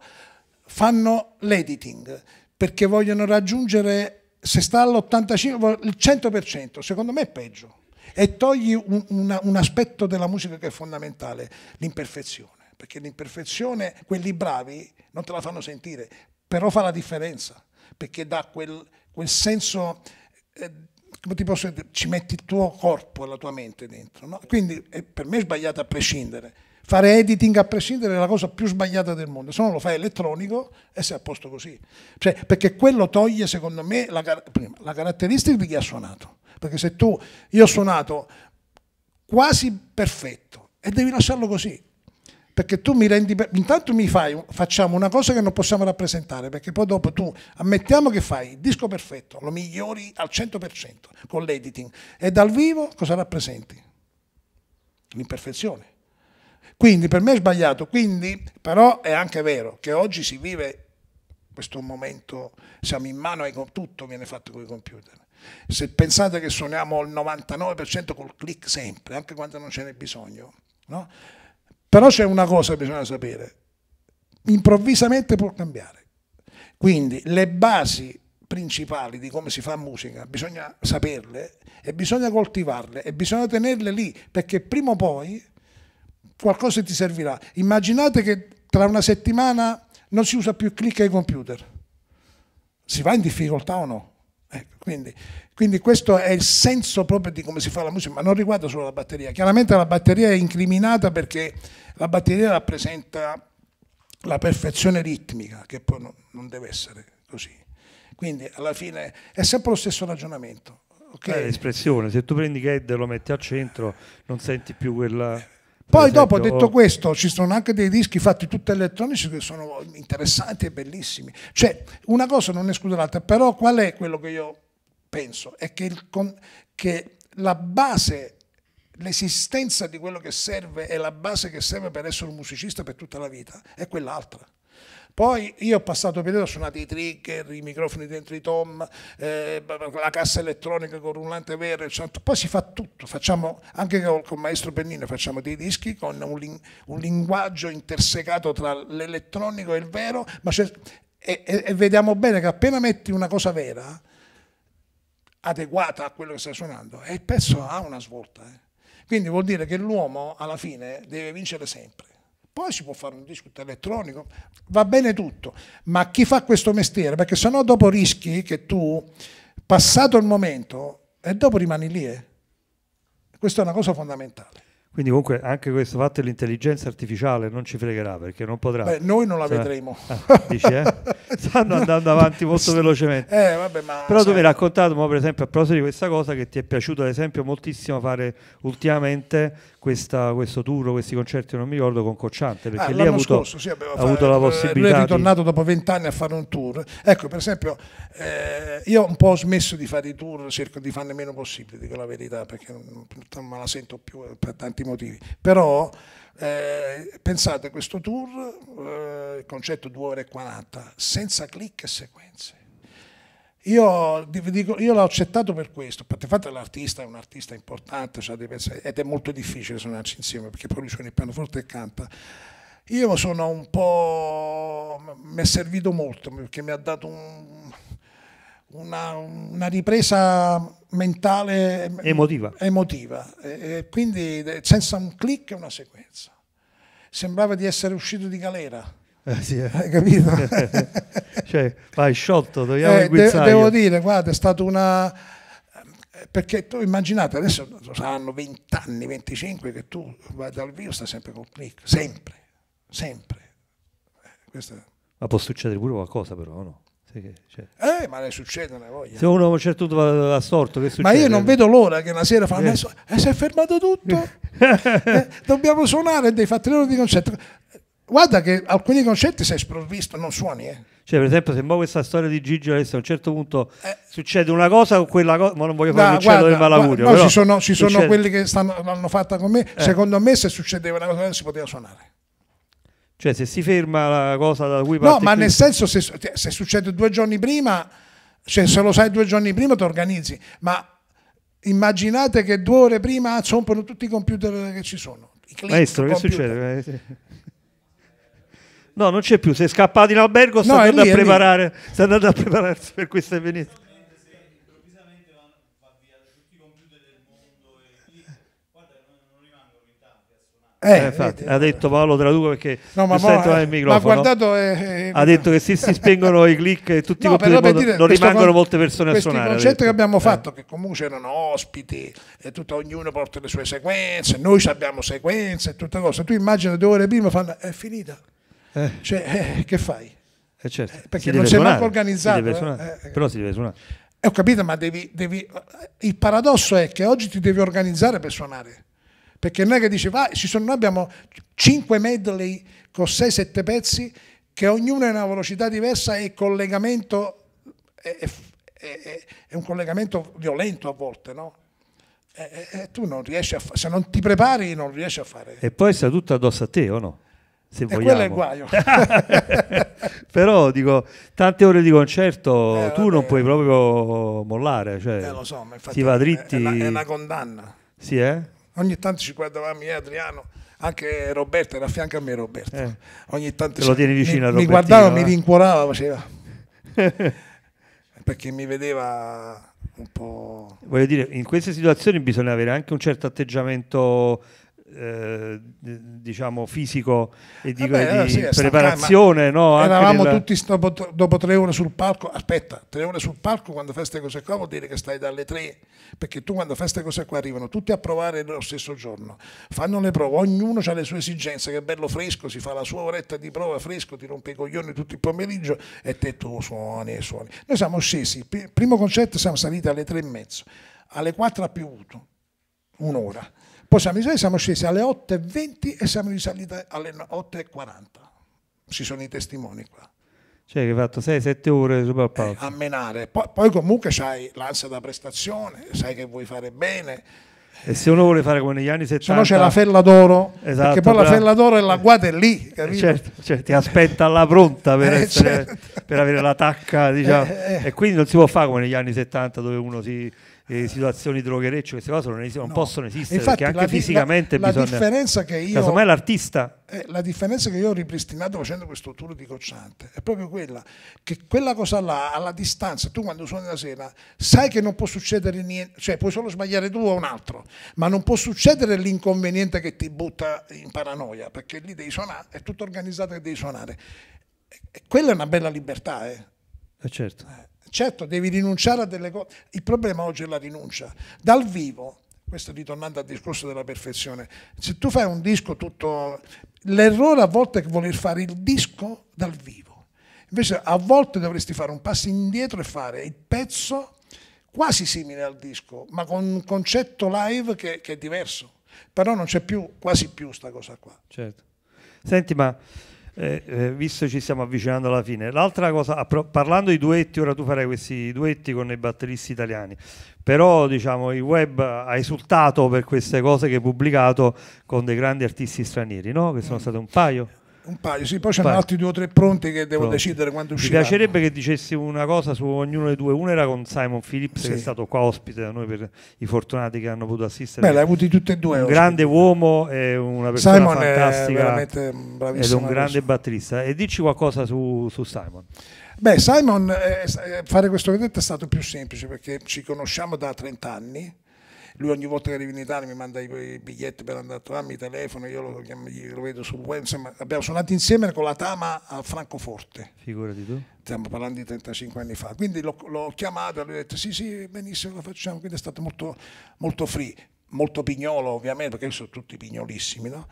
S2: fanno l'editing perché vogliono raggiungere, se sta all'85, il 100%, secondo me è peggio. E togli un, una, un aspetto della musica che è fondamentale, l'imperfezione, perché l'imperfezione, quelli bravi non te la fanno sentire, però fa la differenza, perché dà quel, quel senso... Eh, come ti posso dire, ci metti il tuo corpo e la tua mente dentro. No? Quindi eh, per me è sbagliato a prescindere. Fare editing a prescindere è la cosa più sbagliata del mondo, se no lo fai elettronico e sei a posto così. Cioè, perché quello toglie, secondo me, la, prima, la caratteristica di chi ha suonato. Perché se tu, io ho suonato quasi perfetto e devi lasciarlo così, perché tu mi rendi intanto mi fai facciamo una cosa che non possiamo rappresentare perché poi dopo tu ammettiamo che fai il disco perfetto lo migliori al 100% con l'editing e dal vivo cosa rappresenti? L'imperfezione quindi per me è sbagliato, Quindi, però è anche vero che oggi si vive questo momento, siamo in mano ai tutto viene fatto con i computer. Se pensate che suoniamo il 99% col click sempre, anche quando non ce n'è bisogno, no? Però c'è una cosa che bisogna sapere, improvvisamente può cambiare. Quindi le basi principali di come si fa musica, bisogna saperle e bisogna coltivarle e bisogna tenerle lì perché prima o poi qualcosa ti servirà. Immaginate che tra una settimana non si usa più click ai computer. Si va in difficoltà o no? Ecco, quindi, quindi, questo è il senso proprio di come si fa la musica, ma non riguarda solo la batteria. Chiaramente la batteria è incriminata perché la batteria rappresenta la perfezione ritmica, che poi no, non deve essere così. Quindi alla fine è sempre lo stesso ragionamento.
S1: Okay? l'espressione, se tu prendi Ged e lo metti al centro non senti più quella eh, poi dopo, detto
S2: questo, ci sono anche dei dischi fatti tutti elettronici che sono interessanti e bellissimi. Cioè, una cosa non esclude l'altra, però qual è quello che io penso? È che, il, che la base, l'esistenza di quello che serve e la base che serve per essere un musicista per tutta la vita, è quell'altra. Poi io ho passato un periodo, ho suonato i trigger, i microfoni dentro i tom, eh, la cassa elettronica con rullante vero, poi si fa tutto, facciamo anche con, con il maestro Pennino facciamo dei dischi con un, un linguaggio intersecato tra l'elettronico e il vero, ma c'è, e, e, e, vediamo bene che appena metti una cosa vera, adeguata a quello che stai suonando, e il pezzo ha una svolta. Eh. Quindi vuol dire che l'uomo alla fine deve vincere sempre. Poi si può fare un disco elettronico, va bene tutto, ma chi fa questo mestiere? Perché sennò dopo rischi che tu, passato il momento, e dopo rimani lì. Eh. Questa è una cosa fondamentale.
S1: Quindi comunque anche questo fatto dell'intelligenza artificiale non ci fregherà perché non potrà... Beh, noi non la Sa... vedremo. Ah, dici, eh? Stanno andando avanti molto velocemente. Eh, vabbè, ma... Però tu mi hai cioè raccontato, per esempio, a proposito di questa cosa, che ti è piaciuto ad esempio moltissimo fare ultimamente questa, questo tour, questi concerti, non mi ricordo, con Cocciante, perché ah, lì ha avuto, scorso, sì, ha avuto la eh, possibilità... Lui è ritornato
S2: di... dopo vent'anni a fare un tour. Ecco, per esempio, eh, io un po' ho smesso di fare i tour, cerco di farne meno possibile, dico la verità, perché non, non me la sento più eh, per tanti tanti motivi, però eh, pensate a questo tour, eh, concetto 2 ore e 40, senza click e sequenze. Io, io l'ho accettato per questo, perché infatti l'artista è un artista importante cioè pensare, ed è molto difficile suonarci insieme perché poi lui suona il pianoforte e canta. Io sono un po'... mi è servito molto perché mi ha dato un, una, una ripresa mentale mm, emotiva, emotiva. E quindi eh, senza un clic e una sequenza. Sembrava di essere uscito di galera. Eh, sì, eh. Hai capito?
S1: cioè, vai sciolto, togliamo eh, de Devo
S2: dire, guarda, è stata una... Eh, perché tu immaginate, adesso saranno 20 anni, 25 che tu vai dal vivo, stai sempre col click, sempre, sempre. Eh, Questa...
S1: Ma può succedere pure qualcosa però, no? cioè.
S2: Eh, ma ne succedono voglia. Se uno
S1: a un certo punto va a storto, che succede? Ma io non vedo l'ora che una sera fanno. Eh. eh
S2: si è fermato tutto. eh, dobbiamo suonare dei fattori di concerto. Guarda che alcuni concerti sei sprovvisto, non suoni, eh.
S1: Cioè, per esempio, se questa storia di Gigi adesso a un certo punto eh. succede una cosa o quella cosa, ma non voglio fare no, un uccello del malaugurio. No, ci sono, ci sono quelli
S2: che stanno, l'hanno fatta con me. Eh. Secondo me, se succedeva una cosa non si poteva suonare.
S1: Cioè, se si ferma la cosa da cui parte... No, ma qui... nel senso,
S2: se, se, succede due giorni prima, cioè se lo sai due giorni prima ti organizzi, ma immaginate che due ore prima zompano tutti i computer che ci sono. Click, Maestro, che
S1: succede? Eh, no, non c'è più, sei scappato in albergo, no, stai andando, a preparare, lì. andando a prepararsi per questa evento. Eh, eh, infatti, ha detto Paolo traduco perché no, ma, mo, eh, ma guardato, eh, eh, ha detto che se si spengono i click e tutti no, i computer modo, dire, non rimangono molte persone a suonare. Il concetto che
S2: abbiamo fatto, che comunque c'erano ospiti e tutto, ognuno porta le sue sequenze, noi abbiamo sequenze e tutte cose. Tu immagini due ore prima fanno, è finita. Cioè, che fai?
S1: Eh certo, perché si non sei suonare, manco organizzato. Suonare, eh, Però si deve suonare.
S2: ho capito, ma devi, devi, Il paradosso è che oggi ti devi organizzare per suonare. Perché non è che diceva, ah, sono, noi abbiamo 5 medley con 6-7 pezzi che ognuno ha una velocità diversa e il collegamento è, è, è, è un collegamento violento a volte, no? E, e tu non riesci a fare, se non ti prepari non riesci a fare.
S1: E poi sta tutto addosso a te o no? Se e quello è il guaio. Però dico, tante ore di concerto eh, tu vabbè, non puoi proprio mollare, cioè, eh, lo so, ma infatti, si va dritti. È, una, è una condanna. Sì, eh?
S2: ogni tanto ci guardavamo io Adriano, anche Roberto era a fianco a me Roberto. Eh, ogni tanto lo tieni vicino mi, a Robertino, mi guardava, eh? mi rincuorava, faceva perché mi vedeva un po'.
S1: Voglio dire, in queste situazioni bisogna avere anche un certo atteggiamento eh, diciamo fisico e di, Vabbè, di sì, preparazione no? eravamo nella...
S2: tutti dopo, dopo, tre ore sul palco aspetta tre ore sul palco quando fai queste cose qua vuol dire che stai dalle tre perché tu quando fai queste cose qua arrivano tutti a provare lo stesso giorno fanno le prove ognuno ha le sue esigenze che è bello fresco si fa la sua oretta di prova fresco ti rompe i coglioni tutto il pomeriggio e te tu suoni e suoni noi siamo scesi primo concerto siamo saliti alle tre e mezzo alle 4 ha piovuto un'ora. Poi siamo, risali, siamo scesi alle 8.20 e siamo risaliti alle 8.40. Ci sono i testimoni qua.
S1: Cioè hai fatto 6-7 ore su eh, a
S2: menare. Poi, poi comunque hai l'ansia da prestazione, sai che vuoi fare bene.
S1: E se uno vuole fare come negli anni 70... Se no c'è la fella d'oro, esatto, perché poi però... la fella d'oro e la guata è lì, eh, capito? Certo, cioè, ti aspetta alla pronta per, eh, essere, certo. per avere la tacca, diciamo. eh, eh. E quindi non si può fare come negli anni 70 dove uno si eh, situazioni droghereccio, queste cose non, es- non possono esistere Infatti, perché anche la, fisicamente la, bisogna... La differenza che io... Casomai l'artista...
S2: Eh, la differenza che io ho ripristinato facendo questo tour di Cocciante è proprio quella, che quella cosa là, alla distanza, tu quando suoni la sera, sai che non può succedere niente, cioè puoi solo sbagliare tu o un altro, ma non può succedere l'inconveniente che ti butta in paranoia, perché lì devi suonare, è tutto organizzato che devi suonare. E quella è una bella libertà, eh.
S1: eh certo. Eh,
S2: Certo, devi rinunciare a delle cose. Il problema oggi è la rinuncia. Dal vivo, questo ritornando al discorso della perfezione, se tu fai un disco tutto... L'errore a volte è voler fare il disco dal vivo. Invece a volte dovresti fare un passo indietro e fare il pezzo quasi simile al disco, ma con un concetto live che, che è diverso. Però non c'è più, quasi più sta cosa qua.
S1: Certo. Senti, ma eh, eh, visto ci stiamo avvicinando alla fine. L'altra cosa, parlando di duetti, ora tu farai questi duetti con i batteristi italiani, però diciamo il web ha esultato per queste cose che hai pubblicato con dei grandi artisti stranieri, no? Che sono mm. state un paio.
S2: Un paio, sì, poi ce altri due o tre pronti che devo Pronto. decidere quando uscire. Mi piacerebbe
S1: che dicessi una cosa su ognuno dei due. Uno era con Simon Phillips, sì. che è stato qua ospite da noi per i fortunati che hanno potuto assistere. Beh, l'hai avuti tutti e due. Un ospite. grande uomo e una persona Simon fantastica. È ed è un grande batterista. E dici qualcosa su,
S2: su Simon. Beh, Simon, eh, eh fare questo vedetto è stato più semplice perché ci conosciamo da 30 anni lui ogni volta che arriva in Italia mi manda i, biglietti per andare a mi telefono, io lo, lo vedo su web, insomma abbiamo suonato insieme con la Tama a Francoforte.
S1: Figurati tu.
S2: Stiamo parlando di 35 anni fa, quindi l'ho, chiamato e lui ha detto sì sì benissimo lo facciamo, quindi è stato molto, molto free, molto pignolo ovviamente perché sono tutti pignolissimi no?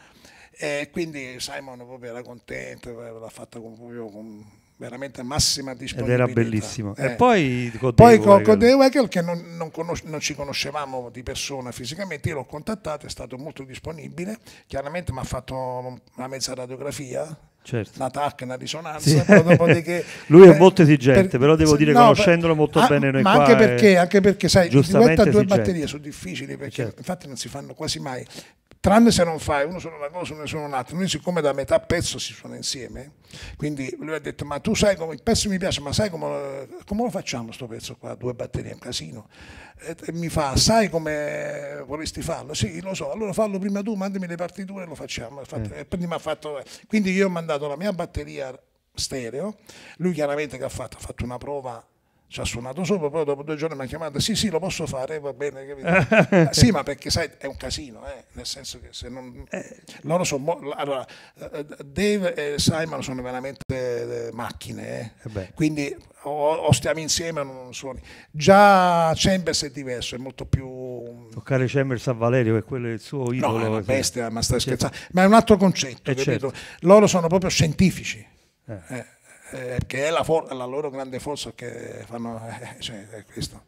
S2: E quindi Simon proprio era contento, l'ha fatta con, con veramente massima disponibilità. Ed era bellissimo. Eh. E poi con, poi con, con Dave Weigel, che non, non, conos- non, ci conoscevamo di persona fisicamente, io l'ho contattato, è stato molto disponibile, chiaramente mi ha fatto una mezza radiografia, certo. una TAC, una risonanza. Sì. Lui è molto esigente, per, però devo dire, no, conoscendolo molto ah, bene noi ma anche perché, anche perché, sai, diventa due batterie sono difficili, perché certo. infatti non si fanno quasi mai, tranne se non fai, uno suona una cosa, uno suona un'altra, noi siccome da metà pezzo si suona insieme, quindi lui ha detto ma tu sai come il pezzo mi piace, ma sai come, come lo facciamo sto pezzo qua, due batterie, è un casino, e mi fa sai come vorresti farlo, sì lo so, allora fallo prima tu, mandami le partiture e lo facciamo, mm. e ha fatto, quindi io ho mandato la mia batteria stereo, lui chiaramente che ha fatto, ha fatto una prova ci ha suonato sopra, poi dopo due giorni mi ha chiamato, sì sì lo posso fare, va bene, capito? Eh, sì ma perché sai è un casino, eh? nel senso che se non... Eh. Loro sono... Allora, eh, Dave e Simon sono veramente macchine, eh? quindi o, o, stiamo insieme o non suoni. Già Chambers è diverso, è molto più...
S1: Toccare Chambers a Valerio, è quello il suo idolo. No, è una bestia, ma stai scherzando.
S2: Ma è un altro concetto, capito? Certo. Loro sono proprio scientifici. Eh eh, che è la, la, loro grande forza che fanno, eh, cioè, è questo.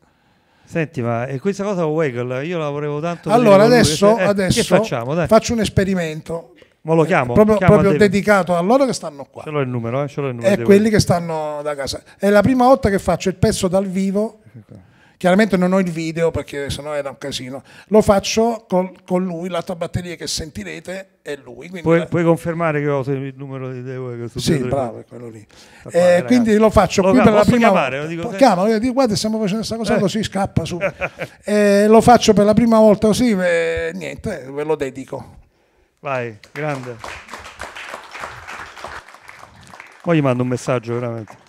S1: Senti, ma questa cosa Weigel io la volevo tanto... Allora, adesso, cioè, eh, adesso facciamo, faccio un
S2: esperimento.
S1: Ma lo chiamo? proprio, chiamo proprio dedicato
S2: a loro che stanno
S1: qua. Ce l'ho il numero, eh? Ce l'ho il numero. E quelli che
S2: stanno da casa. È la prima volta che faccio il pezzo dal vivo. Okay Chiaramente non ho il video perché sennò era un casino. Lo faccio col, con lui, l'altra batteria che sentirete è lui. Puoi,
S1: puoi, confermare che ho il numero di Deo che Sì, bravo, è quello lì. Eh, quindi lo
S2: faccio lo qui per la prima chiamare, volta. Dico, Chiamo, dico, guarda, stiamo facendo questa cosa eh. così scappa su. eh, lo faccio per la prima volta così, e eh, niente, ve lo dedico. Vai, grande. Poi gli mando un messaggio
S1: veramente.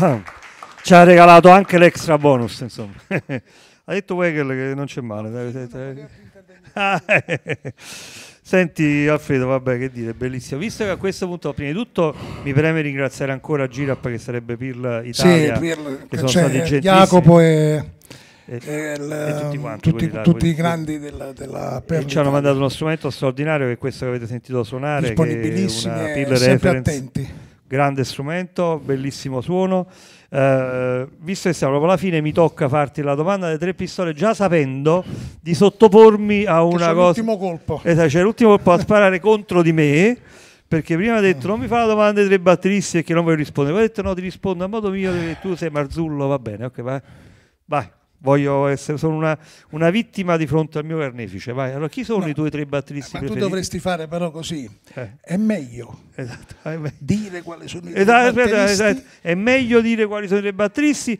S1: ci ha regalato anche l'extra bonus, insomma. ha detto Wegel che non c'è male. Eh. Senti Alfredo, vabbè che dire, bellissimo. Visto che a questo punto, prima di tutto, mi preme ringraziare ancora Girap che sarebbe Pirla Italia, sì, Pirl, che sono cioè, stati eh, gentissimi. Jacopo e, e, e, il, e tutti, quanti, ehm, tutti, là, tutti i grandi della, della Perla. Ci hanno mandato uno strumento straordinario che è questo che avete sentito suonare. Disponibilissimi, che è una Pirla sempre reference. attenti grande strumento, bellissimo suono. Eh, visto che siamo proprio alla fine, mi tocca farti la domanda delle tre pistole, già sapendo di sottopormi a una c'è cosa. L'ultimo colpo. Esatto, c'è l'ultimo colpo a sparare contro di me. Perché prima ha detto mm. non mi fa la domanda dei tre batteristi e che non voglio rispondere. Poi ha detto no, ti rispondo a modo mio, tu sei Marzullo, va bene, ok, vai. vai voglio essere sono una, una, vittima di fronte al mio carnefice. Vai. Allora, chi sono no, i tuoi tre batteristi ma preferiti? tu
S2: dovresti fare però così. Eh. È meglio esatto, è me- dire quali sono i esatto, tre esatto, esatto,
S1: È meglio dire quali sono i tre batteristi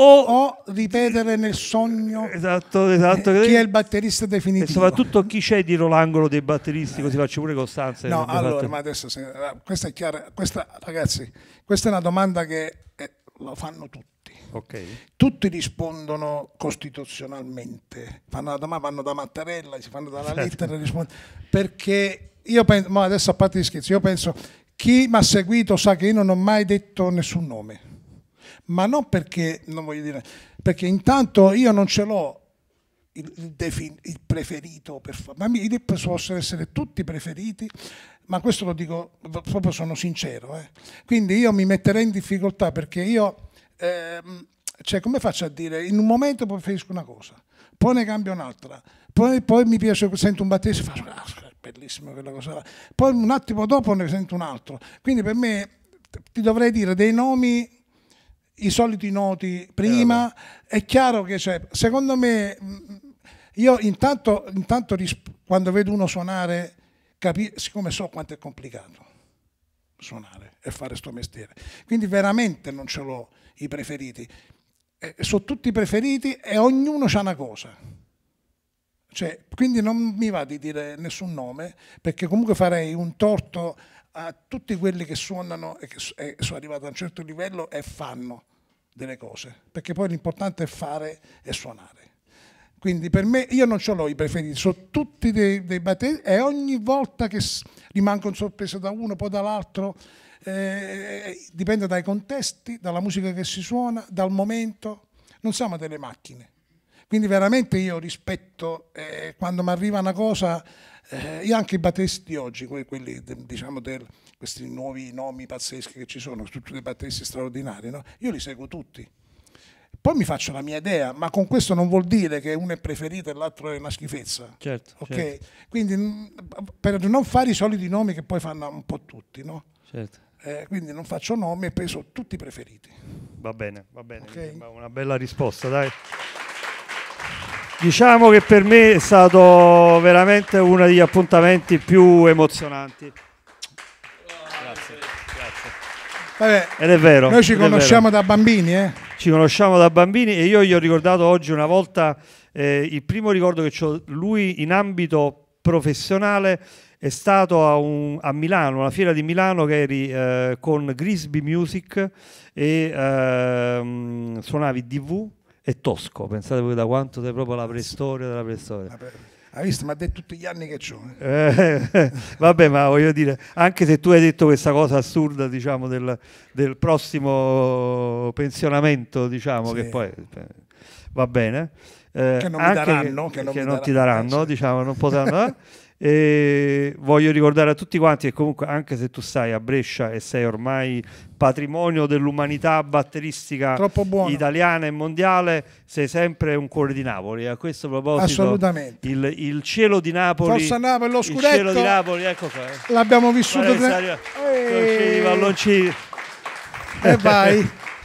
S1: o, o ripetere nel sogno esatto, esatto. chi è il batterista definitivo e soprattutto chi c'è dietro l'angolo dei batteristi così faccio pure Costanza eh, no allora fatto... ma
S2: adesso ah, questa è chiara questa, ragazzi questa è una domanda che eh, lo fanno tutti Okay. Tutti rispondono costituzionalmente, vanno da, vanno da Mattarella, si fanno dalla certo. lettera, rispondono. perché io penso, ma adesso a parte gli scherzi, io penso chi mi ha seguito sa che io non ho mai detto nessun nome, ma non perché, non voglio dire, perché intanto io non ce l'ho il, defin, il, preferito, per ma i dip possono essere tutti preferiti, ma questo lo dico proprio sono sincero. Eh. Quindi io mi metterei in difficoltà perché io ehm, cioè come faccio a dire, in un momento preferisco una cosa, poi ne cambio un'altra, poi, poi mi piace, sento un battesimo, faccio, ah, bellissima quella cosa là, poi un attimo dopo ne sento un altro. Quindi per me ti dovrei dire dei nomi i soliti noti prima, eh, è chiaro che cioè, secondo me mm, io intanto, intanto quando vedo uno suonare, siccome so quanto è complicato suonare e fare questo mestiere, quindi veramente non ce l'ho i preferiti. Eh, sono tutti preferiti e ognuno ha una cosa. Cioè, quindi non mi va di dire nessun nome, perché comunque farei un torto a tutti quelli che suonano e che e sono arrivati a un certo livello e fanno delle cose, perché poi l'importante è fare e suonare. Quindi per me io non ce l'ho i preferiti, sono tutti dei, dei batteri e ogni volta che rimango sorpreso da uno, poi dall'altro, eh, dipende dai contesti, dalla musica che si suona, dal momento, non siamo delle macchine. Quindi veramente io rispetto, eh, quando mi arriva una cosa, eh, io anche i battisti di oggi, quelli, diciamo, del, questi nuovi nomi pazzeschi che ci sono, tutti dei battisti straordinari, no? io li seguo tutti. Poi mi faccio la mia idea, ma con questo non vuol dire che uno è preferito e l'altro è una schifezza. Certo, okay? certo. Quindi mm, per non fare i soliti nomi che poi fanno un po' tutti, no? Certo. Eh, quindi non faccio nomi e penso tutti i preferiti.
S1: Va bene, va bene, okay. una bella risposta, dai.
S2: Diciamo che per me è stato veramente
S1: uno degli appuntamenti più
S3: emozionanti. Grazie, grazie.
S1: Vabbè, Ed è vero. Noi ci conosciamo da bambini, eh? Ci conosciamo da bambini e io gli ho ricordato oggi una volta eh, il primo ricordo che ho lui in ambito professionale è stato a, un, a, Milano, una fiera di Milano che eri eh, con Grisby Music e eh, suonavi DV e Tosco. Pensate voi da quanto sei proprio la preistoria della preistoria.
S2: Hai visto, ma ha tutti gli anni che c'ho. Eh,
S1: eh vabbè, ma voglio dire, anche se tu hai detto questa cosa assurda, diciamo, del, del prossimo pensionamento, diciamo, sì. che poi eh, va bene. Eh, che non, daranno, che, che non, non ti daranno, diciamo, non potranno... E voglio ricordare a tutti quanti che comunque anche se tu stai a Brescia e sei ormai patrimonio dell'umanità batteristica italiana e mondiale, sei sempre un cuore di Napoli. A questo proposito, assolutamente il, il cielo di Napoli, forza Napoli, lo scudetto, il cielo di Napoli, ecco qua. Eh. L'abbiamo vissuto. Guarda, tre... Ehi. Palloncini, palloncini. E vai.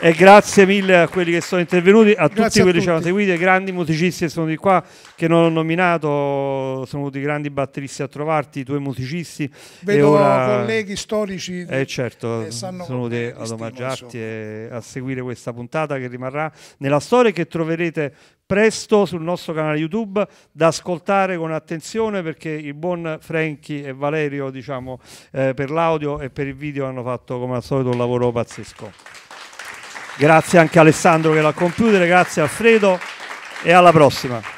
S1: e grazie mille a quelli che sono intervenuti, a grazie tutti a quelli che ci hanno seguito, ai grandi musicisti che sono di qua, che non ho nominato, sono venuti grandi batteristi a trovarti, i tuoi musicisti. Vedo ora... colleghi
S2: storici. Eh certo, eh, sono
S1: venuti ad omaggiarti e a seguire questa puntata che rimarrà nella storia che troverete presto sul nostro canale YouTube da ascoltare con attenzione perché il buon Franchi e Valerio diciamo eh, per l'audio e per il video hanno fatto come al solito un lavoro pazzesco. Grazie anche a Alessandro che l'ha compiuto, grazie a Alfredo e alla prossima.